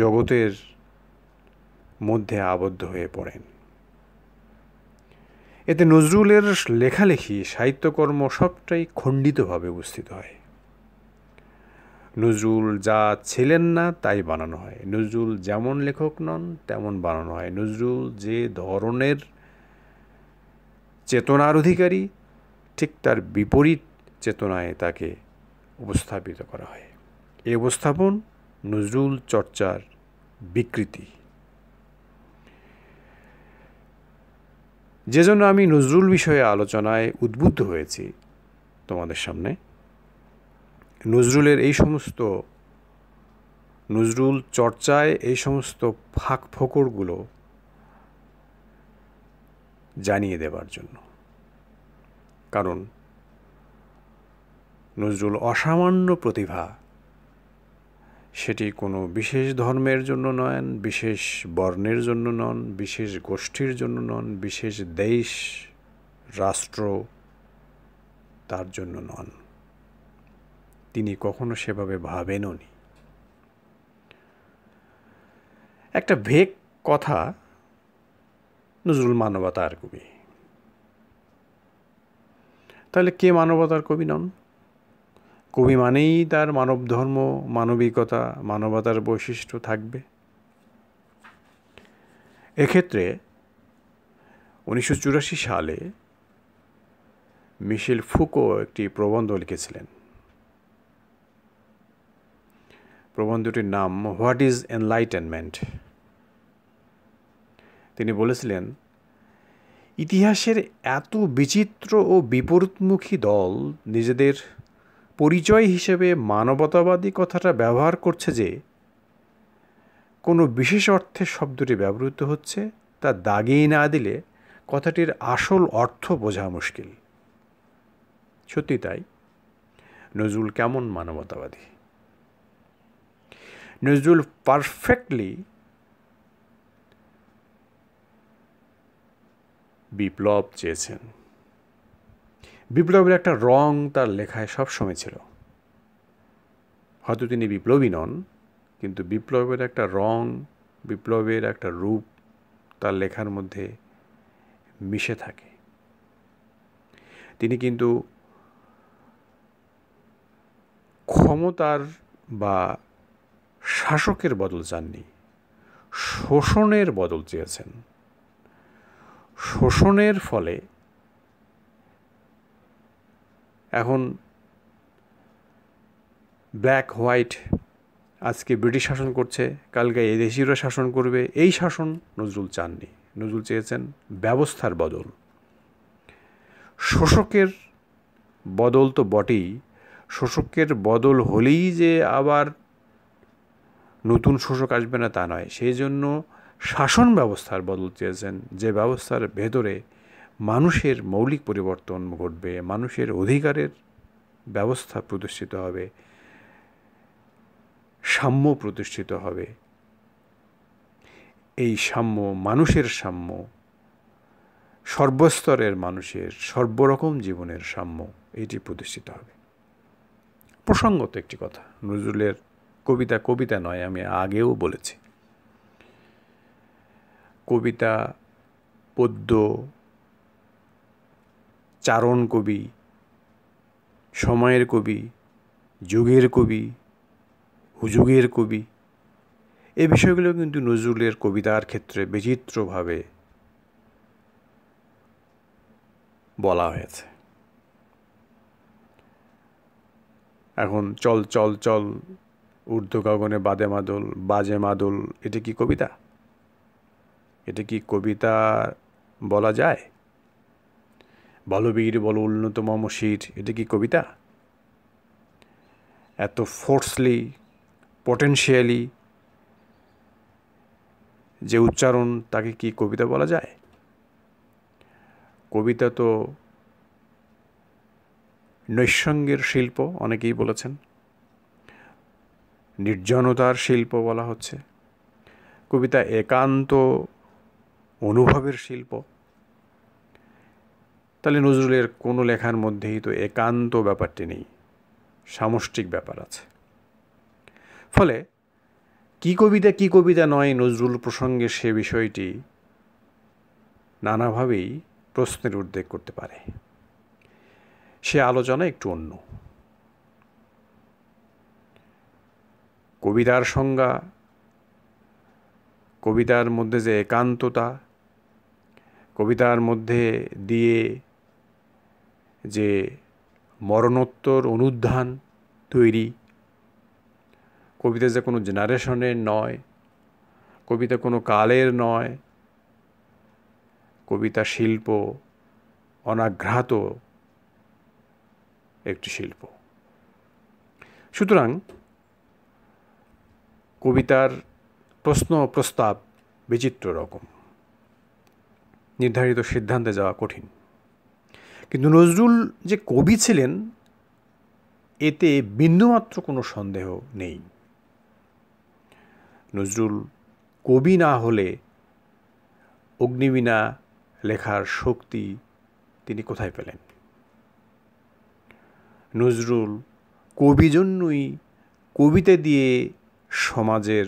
জগতের মধ্যে আবদ্ধ হয়ে পড়েন এতে নজরুলের লেখালেখি সাহিত্যকর্ম সবটাই খণ্ডিতভাবে উপস্থিত হয় নজরুল যা ছিলেন না তাই বানানো হয় নজরুল যেমন লেখক নন তেমন বানানো হয় নজরুল যে ধরনের চেতনার অধিকারী ঠিক তার বিপরীত চেতনায় তাকে উপস্থাপিত করা হয় এ উপস্থাপন নজরুল চর্চার বিকৃতি যে জন্য আমি নজরুল বিষয়ে আলোচনায় উদ্বুদ্ধ হয়েছি তোমাদের সামনে নজরুলের এই সমস্ত নজরুল চর্চায় এই সমস্ত ফাঁক ফকরগুলো জানিয়ে দেবার জন্য কারণ নজরুল অসামান্য প্রতিভা সেটি কোনো বিশেষ ধর্মের জন্য নয় বিশেষ বর্ণের জন্য নন বিশেষ গোষ্ঠীর জন্য নন বিশেষ দেশ রাষ্ট্র তার জন্য নন তিনি কখনো সেভাবে ভাবেনও নি একটা ভেক কথা নজরুল মানবতার কবি তাহলে কে মানবতার কবি নন কবি মানেই তার মানব ধর্ম মানবিকতা মানবতার বৈশিষ্ট্য থাকবে এক্ষেত্রে উনিশশো চুরাশি সালে মিশেল ফুকো একটি প্রবন্ধ লিখেছিলেন প্রবন্ধটির নাম হোয়াট ইজ এনলাইটেনমেন্ট তিনি বলেছিলেন ইতিহাসের এত বিচিত্র ও বিপরীতমুখী দল নিজেদের পরিচয় হিসেবে মানবতাবাদী কথাটা ব্যবহার করছে যে কোনো বিশেষ অর্থে শব্দটি ব্যবহৃত হচ্ছে তা দাগিয়ে না দিলে কথাটির আসল অর্থ বোঝা মুশকিল সত্যি তাই নজরুল কেমন মানবতাবাদী নজরুল পারফেক্টলি বিপ্লব চেয়েছেন বিপ্লবের একটা রং তার লেখায় সবসময় ছিল হয়তো তিনি বিপ্লবী নন কিন্তু বিপ্লবের একটা রং বিপ্লবের একটা রূপ তার লেখার মধ্যে মিশে থাকে তিনি কিন্তু ক্ষমতার বা শাসকের বদল চাননি শোষণের বদল চেয়েছেন শোষণের ফলে এখন ব্ল্যাক হোয়াইট আজকে ব্রিটিশ শাসন করছে কালকে এদেশীয়রা শাসন করবে এই শাসন নজরুল চাননি নজরুল চেয়েছেন ব্যবস্থার বদল শোষকের বদল তো বটেই শোষকের বদল হলেই যে আবার নতুন শোষক আসবে না তা নয় সেই জন্য শাসন ব্যবস্থার বদল চেয়েছেন যে ব্যবস্থার ভেতরে মানুষের মৌলিক পরিবর্তন ঘটবে মানুষের অধিকারের ব্যবস্থা প্রতিষ্ঠিত হবে সাম্য প্রতিষ্ঠিত হবে এই সাম্য মানুষের সাম্য সর্বস্তরের মানুষের সর্বরকম জীবনের সাম্য এটি প্রতিষ্ঠিত হবে প্রসঙ্গত একটি কথা নজরুলের কবিতা কবিতা নয় আমি আগেও বলেছি কবিতা পদ্য চারণ কবি সময়ের কবি যুগের কবি হুযুগের কবি এই বিষয়গুলো কিন্তু নজরুলের কবিতার ক্ষেত্রে বিচিত্রভাবে বলা হয়েছে এখন চল চল চল ঊর্ধ্ব গগনে বাদে মাদল বাজে মাদল এটা কি কবিতা এটা কি কবিতা বলা যায় বলবীর বল উন্নত মশির এটা কি কবিতা এত ফোর্সলি পটেনশিয়ালি যে উচ্চারণ তাকে কি কবিতা বলা যায় কবিতা তো নৈসঙ্গের শিল্প অনেকেই বলেছেন নির্জনতার শিল্প বলা হচ্ছে কবিতা একান্ত অনুভবের শিল্প তাহলে নজরুলের কোনো লেখার মধ্যেই তো একান্ত ব্যাপারটি নেই সামষ্টিক ব্যাপার আছে ফলে কি কবিতা কি কবিতা নয় নজরুল প্রসঙ্গে সে বিষয়টি নানাভাবেই প্রশ্নের উদ্বেগ করতে পারে সে আলোচনা একটু অন্য কবিতার সংজ্ঞা কবিতার মধ্যে যে একান্ততা কবিতার মধ্যে দিয়ে যে মরণোত্তর অনুদ্ধান তৈরি কবিতা যে কোনো জেনারেশনের নয় কবিতা কোনো কালের নয় কবিতা শিল্প অনাঘ্রাত একটি শিল্প সুতরাং কবিতার প্রশ্ন প্রস্তাব বিচিত্র রকম নির্ধারিত সিদ্ধান্তে যাওয়া কঠিন কিন্তু নজরুল যে কবি ছিলেন এতে বিন্দুমাত্র কোনো সন্দেহ নেই নজরুল কবি না হলে অগ্নিবীণা লেখার শক্তি তিনি কোথায় পেলেন নজরুল কবি জন্যই কবিতা দিয়ে সমাজের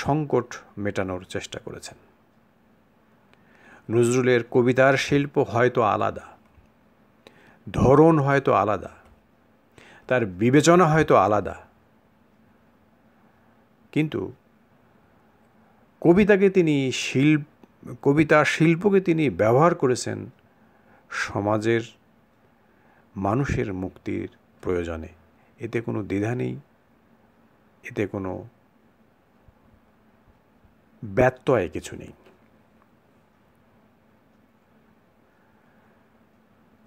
সংকট মেটানোর চেষ্টা করেছেন নজরুলের কবিতার শিল্প হয়তো আলাদা ধরন হয়তো আলাদা তার বিবেচনা হয়তো আলাদা কিন্তু কবিতাকে তিনি শিল্প কবিতা শিল্পকে তিনি ব্যবহার করেছেন সমাজের মানুষের মুক্তির প্রয়োজনে এতে কোনো দ্বিধা নেই এতে কোনো ব্যত্যয় কিছু নেই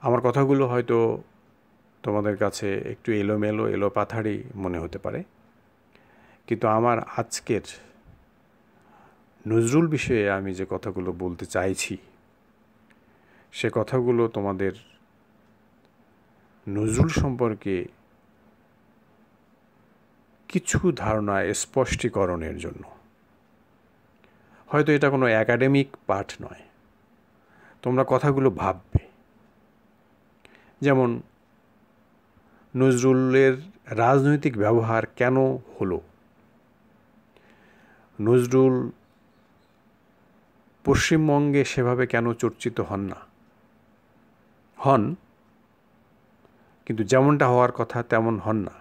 আমার কথাগুলো হয়তো তোমাদের কাছে একটু এলোমেলো এলো পাথারি মনে হতে পারে কিন্তু আমার আজকের নজরুল বিষয়ে আমি যে কথাগুলো বলতে চাইছি সে কথাগুলো তোমাদের নজরুল সম্পর্কে কিছু ধারণা স্পষ্টীকরণের জন্য হয়তো এটা কোনো একাডেমিক পাঠ নয় তোমরা কথাগুলো ভাববে যেমন নজরুলের রাজনৈতিক ব্যবহার কেন হলো নজরুল পশ্চিমবঙ্গে সেভাবে কেন চর্চিত হন না হন কিন্তু যেমনটা হওয়ার কথা তেমন হন না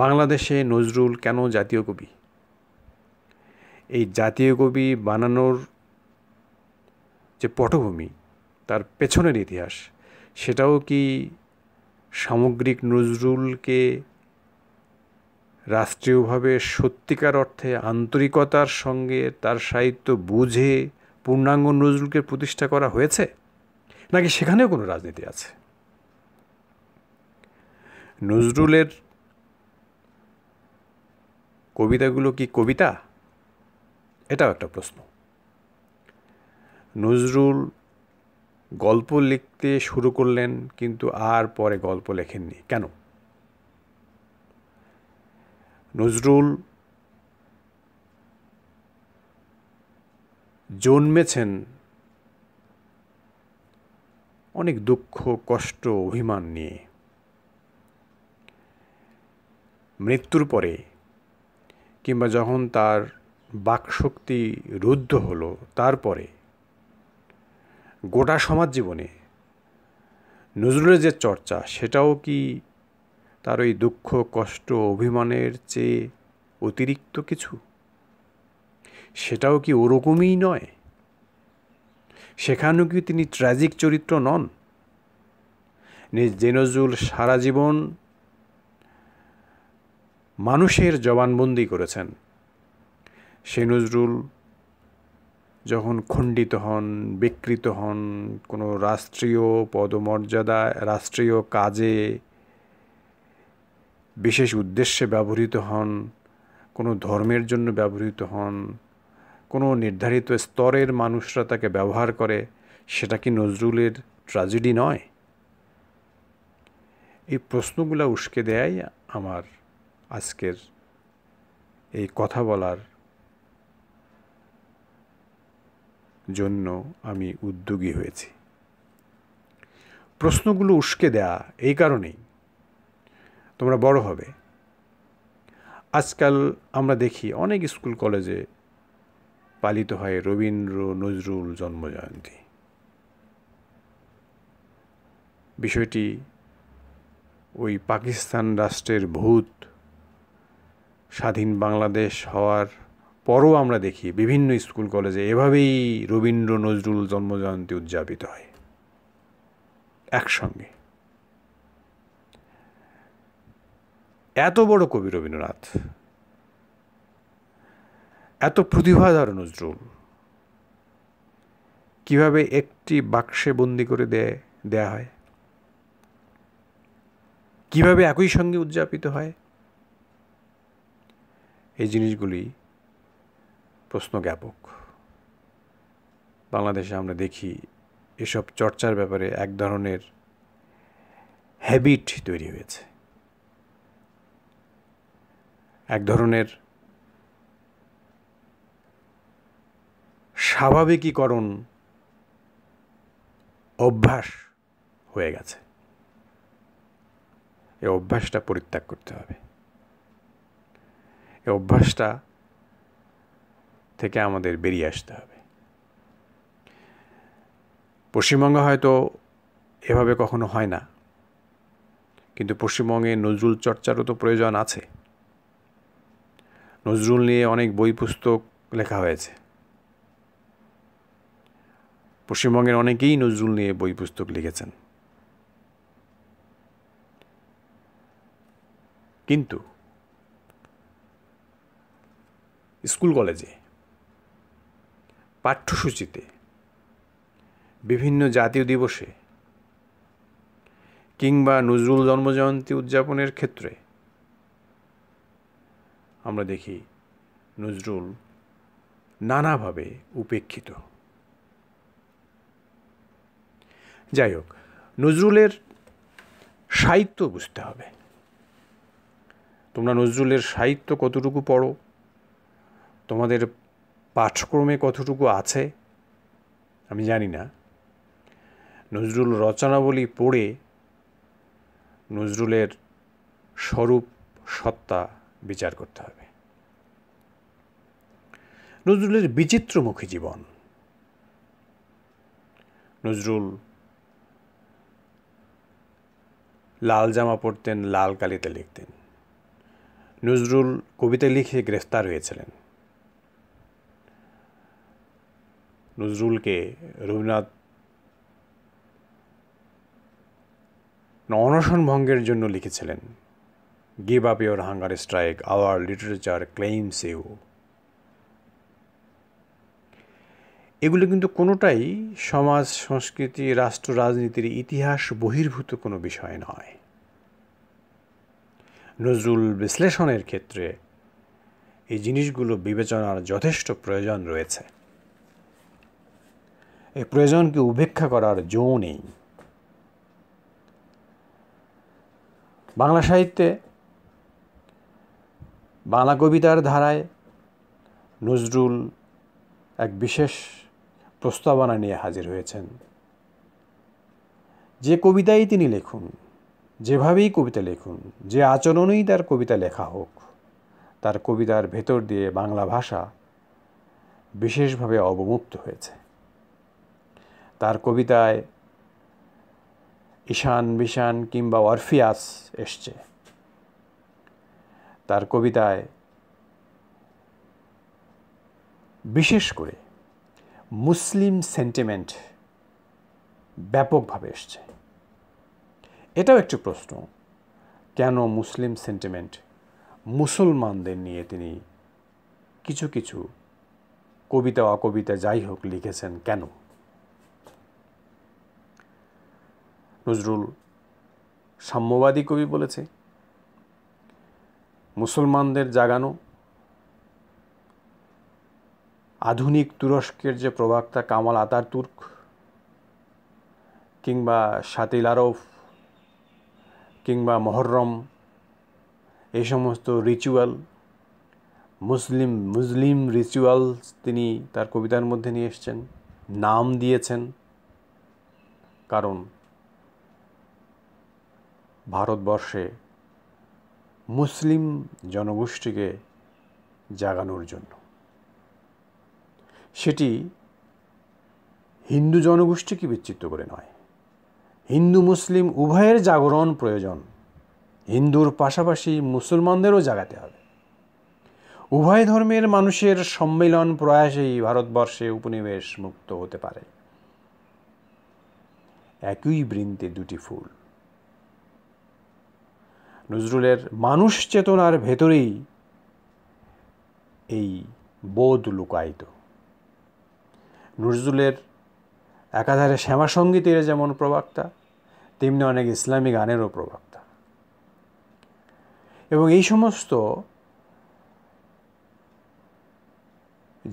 বাংলাদেশে নজরুল কেন জাতীয় কবি এই জাতীয় কবি বানানোর যে পটভূমি তার পেছনের ইতিহাস সেটাও কি সামগ্রিক নজরুলকে রাষ্ট্রীয়ভাবে সত্যিকার অর্থে আন্তরিকতার সঙ্গে তার সাহিত্য বুঝে পূর্ণাঙ্গ নজরুলকে প্রতিষ্ঠা করা হয়েছে নাকি সেখানেও কোনো রাজনীতি আছে নজরুলের কবিতাগুলো কি কবিতা এটাও একটা প্রশ্ন নজরুল গল্প লিখতে শুরু করলেন কিন্তু আর পরে গল্প লেখেননি কেন নজরুল জন্মেছেন অনেক দুঃখ কষ্ট অভিমান নিয়ে মৃত্যুর পরে কিংবা যখন তার বাকশক্তি রুদ্ধ হলো তারপরে গোটা সমাজ জীবনে নজরুলের যে চর্চা সেটাও কি তার ওই দুঃখ কষ্ট অভিমানের চেয়ে অতিরিক্ত কিছু সেটাও কি ওরকমই নয় সেখানেও কি তিনি ট্র্যাজিক চরিত্র নন যে নজরুল সারা জীবন মানুষের জবানবন্দি করেছেন সে নজরুল যখন খণ্ডিত হন বিকৃত হন কোনো রাষ্ট্রীয় পদমর্যাদা রাষ্ট্রীয় কাজে বিশেষ উদ্দেশ্যে ব্যবহৃত হন কোনো ধর্মের জন্য ব্যবহৃত হন কোনো নির্ধারিত স্তরের মানুষরা তাকে ব্যবহার করে সেটা কি নজরুলের ট্র্যাজেডি নয় এই প্রশ্নগুলো উস্কে দেয়াই আমার আজকের এই কথা বলার জন্য আমি উদ্যোগী হয়েছি প্রশ্নগুলো উস্কে দেয়া এই কারণেই তোমরা বড় হবে আজকাল আমরা দেখি অনেক স্কুল কলেজে পালিত হয় রবীন্দ্র নজরুল জন্মজয়ন্তী বিষয়টি ওই পাকিস্তান রাষ্ট্রের ভূত স্বাধীন বাংলাদেশ হওয়ার পরও আমরা দেখি বিভিন্ন স্কুল কলেজে এভাবেই রবীন্দ্র নজরুল জন্মজয়ন্তী উদযাপিত হয় একসঙ্গে এত বড় কবি রবীন্দ্রনাথ এত প্রতিভাধার নজরুল কিভাবে একটি বাক্সে বন্দি করে দেয় দেয়া হয় কিভাবে একই সঙ্গে উদযাপিত হয় এই জিনিসগুলি প্রশ্ন জ্ঞাপক বাংলাদেশে আমরা দেখি এসব চর্চার ব্যাপারে এক ধরনের হ্যাবিট তৈরি হয়েছে এক ধরনের স্বাভাবিকীকরণ অভ্যাস হয়ে গেছে এই অভ্যাসটা পরিত্যাগ করতে হবে এই অভ্যাসটা থেকে আমাদের বেরিয়ে আসতে হবে পশ্চিমবঙ্গে হয়তো এভাবে কখনো হয় না কিন্তু পশ্চিমবঙ্গে নজরুল চর্চারও তো প্রয়োজন আছে নজরুল নিয়ে অনেক বই পুস্তক লেখা হয়েছে পশ্চিমবঙ্গের অনেকেই নজরুল নিয়ে বই পুস্তক লিখেছেন কিন্তু স্কুল কলেজে পাঠ্যসূচিতে বিভিন্ন জাতীয় দিবসে কিংবা নজরুল জন্মজয়ন্তী উদযাপনের ক্ষেত্রে আমরা দেখি নজরুল নানাভাবে উপেক্ষিত যাই হোক নজরুলের সাহিত্য বুঝতে হবে তোমরা নজরুলের সাহিত্য কতটুকু পড়ো তোমাদের পাঠক্রমে কতটুকু আছে আমি জানি না নজরুল রচনাবলী পড়ে নজরুলের স্বরূপ সত্তা বিচার করতে হবে নজরুলের বিচিত্রমুখী জীবন নজরুল লাল জামা পরতেন লাল কালিতে লিখতেন নজরুল কবিতা লিখে গ্রেফতার হয়েছিলেন নজরুলকে রবীন্দ্রনাথ অনশন ভঙ্গের জন্য লিখেছিলেন give up your hunger strike our literature claims you এগুলো কিন্তু কোনোটাই সমাজ সংস্কৃতি রাষ্ট্র রাজনীতির ইতিহাস বহির্ভূত কোনো বিষয় নয় নজরুল বিশ্লেষণের ক্ষেত্রে এই জিনিসগুলো বিবেচনার যথেষ্ট প্রয়োজন রয়েছে এই প্রয়োজনকে উপেক্ষা করার জো নেই বাংলা সাহিত্যে বাংলা কবিতার ধারায় নজরুল এক বিশেষ প্রস্তাবনা নিয়ে হাজির হয়েছেন যে কবিতাই তিনি লেখুন যেভাবেই কবিতা লেখুন যে আচরণেই তার কবিতা লেখা হোক তার কবিতার ভেতর দিয়ে বাংলা ভাষা বিশেষভাবে অবমুক্ত হয়েছে তার কবিতায় ঈশান বিশান কিংবা অরফিয়াস এসছে তার কবিতায় বিশেষ করে মুসলিম সেন্টিমেন্ট ব্যাপকভাবে এসছে এটাও একটি প্রশ্ন কেন মুসলিম সেন্টিমেন্ট মুসলমানদের নিয়ে তিনি কিছু কিছু কবিতা অকবিতা যাই হোক লিখেছেন কেন নজরুল সাম্যবাদী কবি বলেছে মুসলমানদের জাগানো আধুনিক তুরস্কের যে প্রবক্তা কামাল আতার তুর্ক কিংবা সাতিল আরফ কিংবা মহরম এই সমস্ত রিচুয়াল মুসলিম মুসলিম রিচুয়ালস তিনি তার কবিতার মধ্যে নিয়ে এসছেন নাম দিয়েছেন কারণ ভারতবর্ষে মুসলিম জনগোষ্ঠীকে জাগানোর জন্য সেটি হিন্দু জনগোষ্ঠীকে বিচ্ছিত করে নয় হিন্দু মুসলিম উভয়ের জাগরণ প্রয়োজন হিন্দুর পাশাপাশি মুসলমানদেরও জাগাতে হবে উভয় ধর্মের মানুষের সম্মেলন প্রয়াসেই ভারতবর্ষে উপনিবেশ মুক্ত হতে পারে একই বৃন্তে দুটি ফুল নজরুলের মানুষ চেতনার ভেতরেই এই বোধ লুকায়িত নজরুলের একাধারে শ্যামাসঙ্গীতের যেমন প্রবক্তা তেমনি অনেক ইসলামী গানেরও প্রবক্তা এবং এই সমস্ত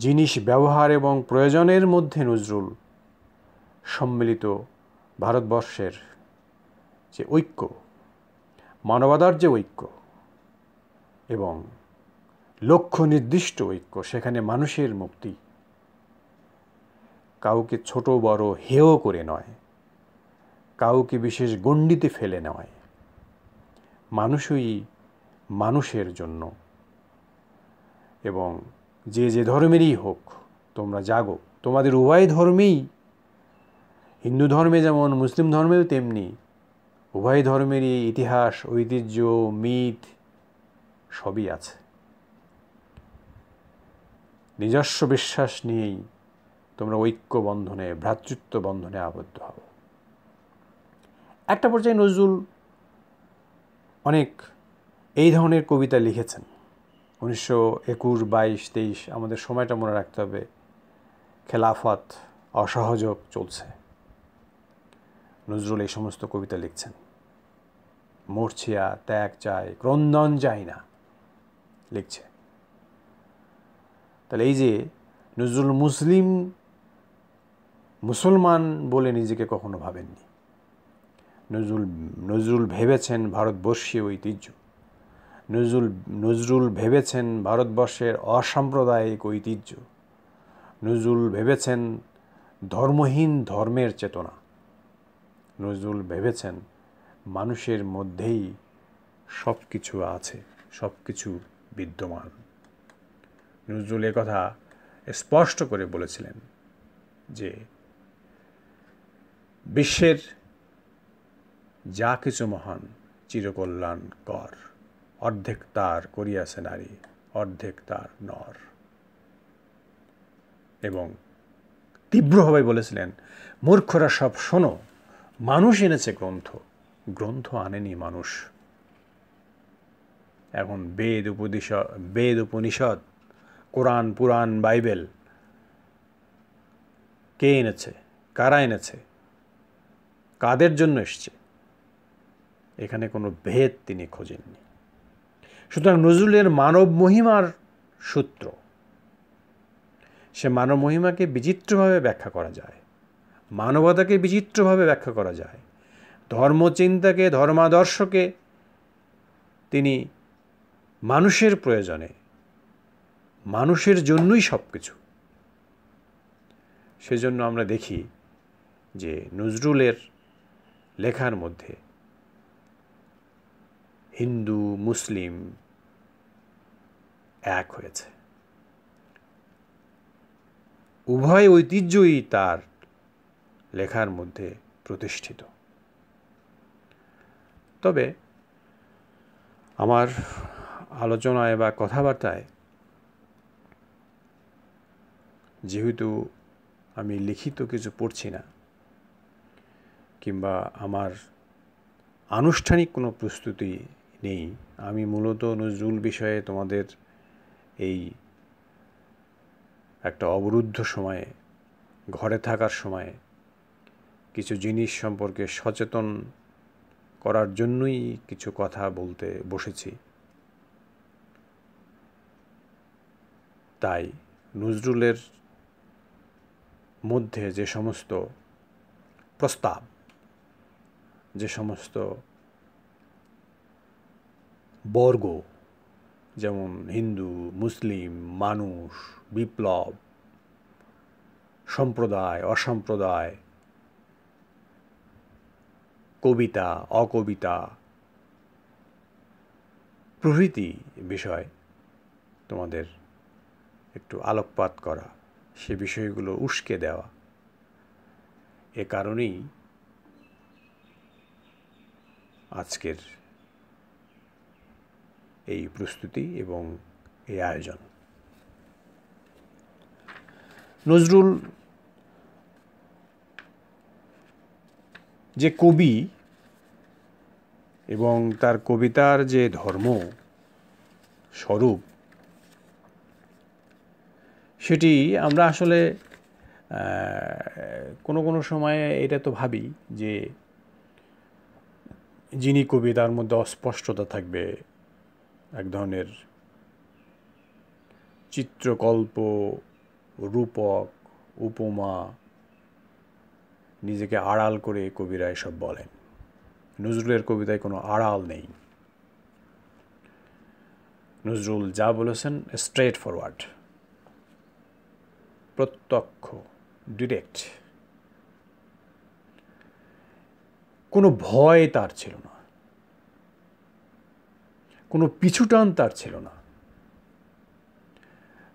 জিনিস ব্যবহার এবং প্রয়োজনের মধ্যে নজরুল সম্মিলিত ভারতবর্ষের যে ঐক্য মানবাদার যে ঐক্য এবং লক্ষ্য নির্দিষ্ট ঐক্য সেখানে মানুষের মুক্তি কাউকে ছোট বড় হেয় করে নয় কাউকে বিশেষ গণ্ডিতে ফেলে নেওয়ায় মানুষই মানুষের জন্য এবং যে যে ধর্মেরই হোক তোমরা জাগো তোমাদের উভয় ধর্মেই হিন্দু ধর্মে যেমন মুসলিম ধর্মেও তেমনি উভয় ধর্মেরই ইতিহাস ঐতিহ্য মিথ সবই আছে নিজস্ব বিশ্বাস নিয়েই তোমরা ঐক্য বন্ধনে ভ্রাতৃত্ব বন্ধনে আবদ্ধ হও একটা পর্যায়ে নজরুল অনেক এই ধরনের কবিতা লিখেছেন উনিশশো একুশ বাইশ তেইশ আমাদের সময়টা মনে রাখতে হবে খেলাফত অসহযোগ চলছে নজরুল এই সমস্ত কবিতা লিখছেন মরছিয়া ত্যাগ চায় ক্রন্দন চাই না লিখছে তাহলে এই যে নজরুল মুসলিম মুসলমান বলে নিজেকে কখনো ভাবেননি নজরুল নজরুল ভেবেছেন ভারতবর্ষীয় ঐতিহ্য নজরুল নজরুল ভেবেছেন ভারতবর্ষের অসাম্প্রদায়িক ঐতিহ্য নজরুল ভেবেছেন ধর্মহীন ধর্মের চেতনা নজরুল ভেবেছেন মানুষের মধ্যেই সব কিছু আছে সব কিছু বিদ্যমান নজরুল কথা স্পষ্ট করে বলেছিলেন যে বিশ্বের যা কিছু মহান চিরকল্যাণ কর অর্ধেক তার করিয়াছে নারী অর্ধেক তার নর এবং তীব্রভাবে বলেছিলেন মূর্খরা সব শোনো মানুষ এনেছে গ্রন্থ গ্রন্থ আনেনি মানুষ এখন বেদ উপদিষ বেদ উপনিষদ কোরআন পুরাণ বাইবেল কে এনেছে কারা এনেছে কাদের জন্য এসছে এখানে কোনো ভেদ তিনি খোঁজেননি সুতরাং নজরুলের মানব মহিমার সূত্র সে মানব মহিমাকে বিচিত্রভাবে ব্যাখ্যা করা যায় মানবতাকে বিচিত্রভাবে ব্যাখ্যা করা যায় ধর্মচিন্তাকে ধর্মাদর্শকে তিনি মানুষের প্রয়োজনে মানুষের জন্যই সব কিছু সেজন্য আমরা দেখি যে নজরুলের লেখার মধ্যে হিন্দু মুসলিম এক হয়েছে উভয় ঐতিহ্যই তার লেখার মধ্যে প্রতিষ্ঠিত তবে আমার আলোচনায় বা কথাবার্তায় যেহেতু আমি লিখিত কিছু পড়ছি না কিংবা আমার আনুষ্ঠানিক কোনো প্রস্তুতি নেই আমি মূলত নজরুল বিষয়ে তোমাদের এই একটা অবরুদ্ধ সময়ে ঘরে থাকার সময়ে কিছু জিনিস সম্পর্কে সচেতন করার জন্যই কিছু কথা বলতে বসেছি তাই নজরুলের মধ্যে যে সমস্ত প্রস্তাব যে সমস্ত বর্গ যেমন হিন্দু মুসলিম মানুষ বিপ্লব সম্প্রদায় অসম্প্রদায় কবিতা অকবিতা প্রভৃতি বিষয় তোমাদের একটু আলোকপাত করা সে বিষয়গুলো উস্কে দেওয়া এ কারণেই আজকের এই প্রস্তুতি এবং এই আয়োজন নজরুল যে কবি এবং তার কবিতার যে ধর্ম স্বরূপ সেটি আমরা আসলে কোনো কোনো সময়ে এটা তো ভাবি যে যিনি কবি তার মধ্যে অস্পষ্টতা থাকবে এক ধরনের চিত্রকল্প রূপক উপমা নিজেকে আড়াল করে কবিরা এসব বলেন নজরুলের কবিতায় কোনো আড়াল নেই নজরুল যা বলেছেন স্ট্রেট ফরওয়ার্ড প্রত্যক্ষ ডিরেক্ট কোনো ভয় তার ছিল না কোনো পিছুটান তার ছিল না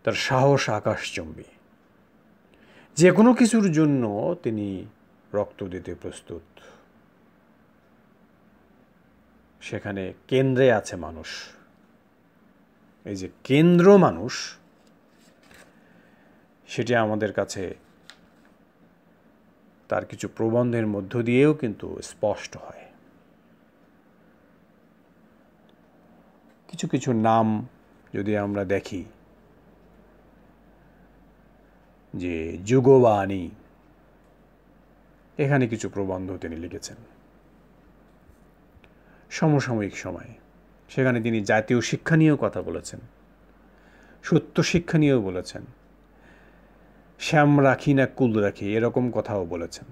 তার সাহস আকাশচম্বী যে কোনো কিছুর জন্য তিনি রক্ত দিতে প্রস্তুত সেখানে কেন্দ্রে আছে মানুষ এই যে কেন্দ্র মানুষ সেটি আমাদের কাছে তার কিছু প্রবন্ধের মধ্য দিয়েও কিন্তু স্পষ্ট হয় কিছু কিছু নাম যদি আমরা দেখি যে যুগবাণী এখানে কিছু প্রবন্ধ তিনি লিখেছেন সমসাময়িক সময়ে সেখানে তিনি জাতীয় শিক্ষা নিয়েও কথা বলেছেন সত্য শিক্ষা নিয়েও বলেছেন শ্যাম রাখি না কুল রাখি এরকম কথাও বলেছেন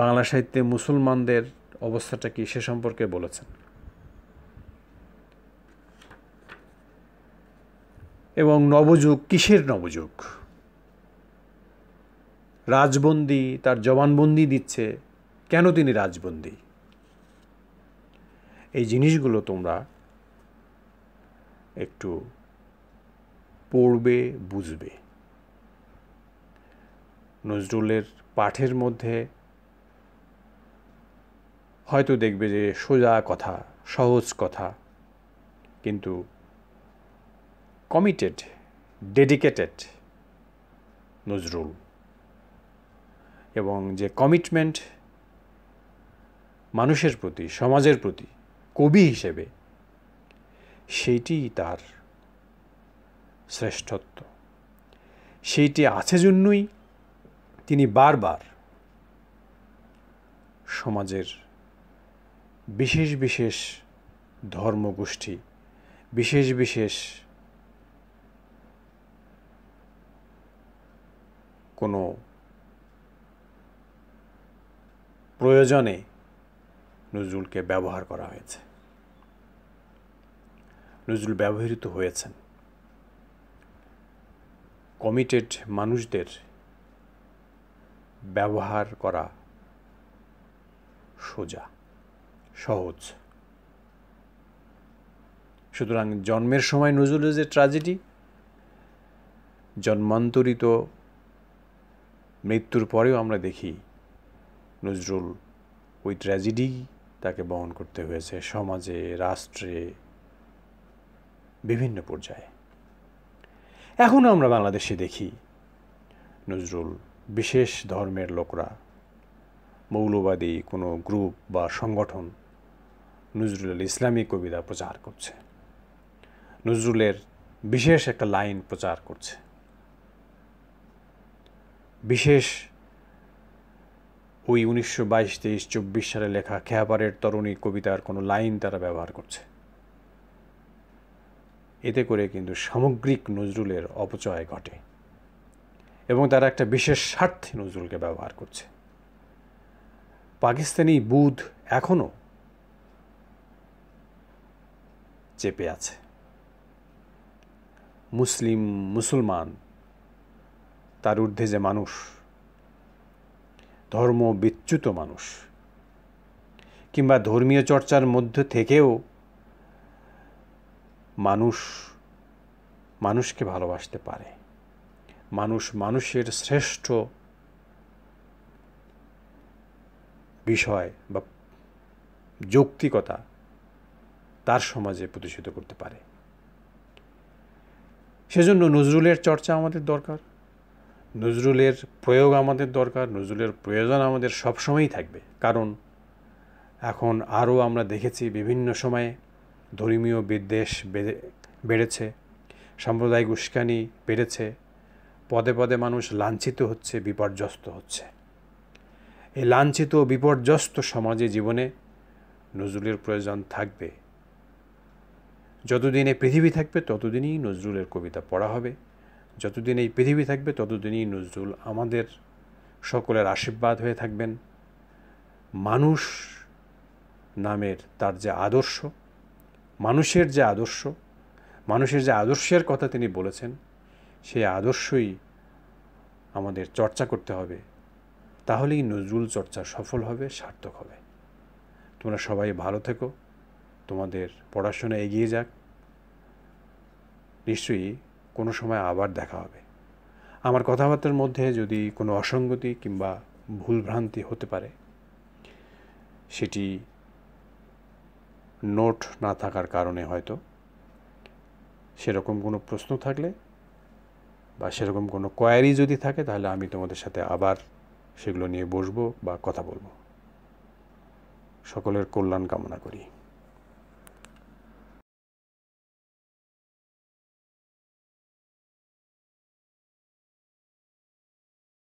বাংলা সাহিত্যে মুসলমানদের অবস্থাটা কি সে সম্পর্কে বলেছেন এবং নবযুগ কিসের নবযুগ রাজবন্দি তার জবানবন্দি দিচ্ছে কেন তিনি রাজবন্দি এই জিনিসগুলো তোমরা একটু পড়বে বুঝবে নজরুলের পাঠের মধ্যে হয়তো দেখবে যে সোজা কথা সহজ কথা কিন্তু কমিটেড ডেডিকেটেড নজরুল এবং যে কমিটমেন্ট মানুষের প্রতি সমাজের প্রতি কবি হিসেবে সেইটি তার শ্রেষ্ঠত্ব সেইটি আছে জন্যই তিনি বারবার সমাজের বিশেষ বিশেষ ধর্মগোষ্ঠী বিশেষ বিশেষ কোনো প্রয়োজনে নজরুলকে ব্যবহার করা হয়েছে নজরুল ব্যবহৃত হয়েছেন কমিটেড মানুষদের ব্যবহার করা সোজা সহজ সুতরাং জন্মের সময় নজরুলের যে ট্র্যাজেডি জন্মান্তরিত মৃত্যুর পরেও আমরা দেখি নজরুল ওই ট্র্যাজেডি তাকে বহন করতে হয়েছে সমাজে রাষ্ট্রে বিভিন্ন পর্যায়ে এখনও আমরা বাংলাদেশে দেখি নজরুল বিশেষ ধর্মের লোকরা মৌলবাদী কোনো গ্রুপ বা সংগঠন নজরুলের ইসলামী কবিতা প্রচার করছে নজরুলের বিশেষ একটা লাইন প্রচার করছে বিশেষ ওই উনিশশো বাইশ তেইশ চব্বিশ সালে লেখা খেয়াপাড়ের তরুণী কবিতার কোনো লাইন তারা ব্যবহার করছে এতে করে কিন্তু সামগ্রিক নজরুলের অপচয় ঘটে এবং তারা একটা বিশেষ স্বার্থে নজরুলকে ব্যবহার করছে পাকিস্তানি বুধ এখনও চেপে আছে মুসলিম মুসলমান তার ঊর্ধ্বে যে মানুষ ধর্ম বিচ্যুত মানুষ কিংবা ধর্মীয় চর্চার মধ্যে থেকেও মানুষ মানুষকে ভালোবাসতে পারে মানুষ মানুষের শ্রেষ্ঠ বিষয় বা যৌক্তিকতা তার সমাজে প্রতিষ্ঠিত করতে পারে সেজন্য নজরুলের চর্চা আমাদের দরকার নজরুলের প্রয়োগ আমাদের দরকার নজরুলের প্রয়োজন আমাদের সবসময়ই থাকবে কারণ এখন আরও আমরা দেখেছি বিভিন্ন সময়ে ধর্মীয় বিদ্বেষ বেড়ে বেড়েছে সাম্প্রদায়িক উস্কানি বেড়েছে পদে পদে মানুষ লাঞ্ছিত হচ্ছে বিপর্যস্ত হচ্ছে এই লাঞ্ছিত বিপর্যস্ত সমাজে জীবনে নজরুলের প্রয়োজন থাকবে যতদিন পৃথিবী থাকবে ততদিনই নজরুলের কবিতা পড়া হবে যতদিন এই পৃথিবী থাকবে ততদিনই নজরুল আমাদের সকলের আশীর্বাদ হয়ে থাকবেন মানুষ নামের তার যে আদর্শ মানুষের যে আদর্শ মানুষের যে আদর্শের কথা তিনি বলেছেন সেই আদর্শই আমাদের চর্চা করতে হবে তাহলেই নজরুল চর্চা সফল হবে সার্থক হবে তোমরা সবাই ভালো থেকো তোমাদের পড়াশোনা এগিয়ে যাক নিশ্চয়ই কোনো সময় আবার দেখা হবে আমার কথাবার্তার মধ্যে যদি কোনো অসঙ্গতি কিংবা ভুলভ্রান্তি হতে পারে সেটি নোট না থাকার কারণে হয়তো সেরকম কোনো প্রশ্ন থাকলে বা সেরকম কোনো কোয়ারি যদি থাকে তাহলে আমি তোমাদের সাথে আবার সেগুলো নিয়ে বসবো বা কথা বলবো সকলের কল্যাণ কামনা করি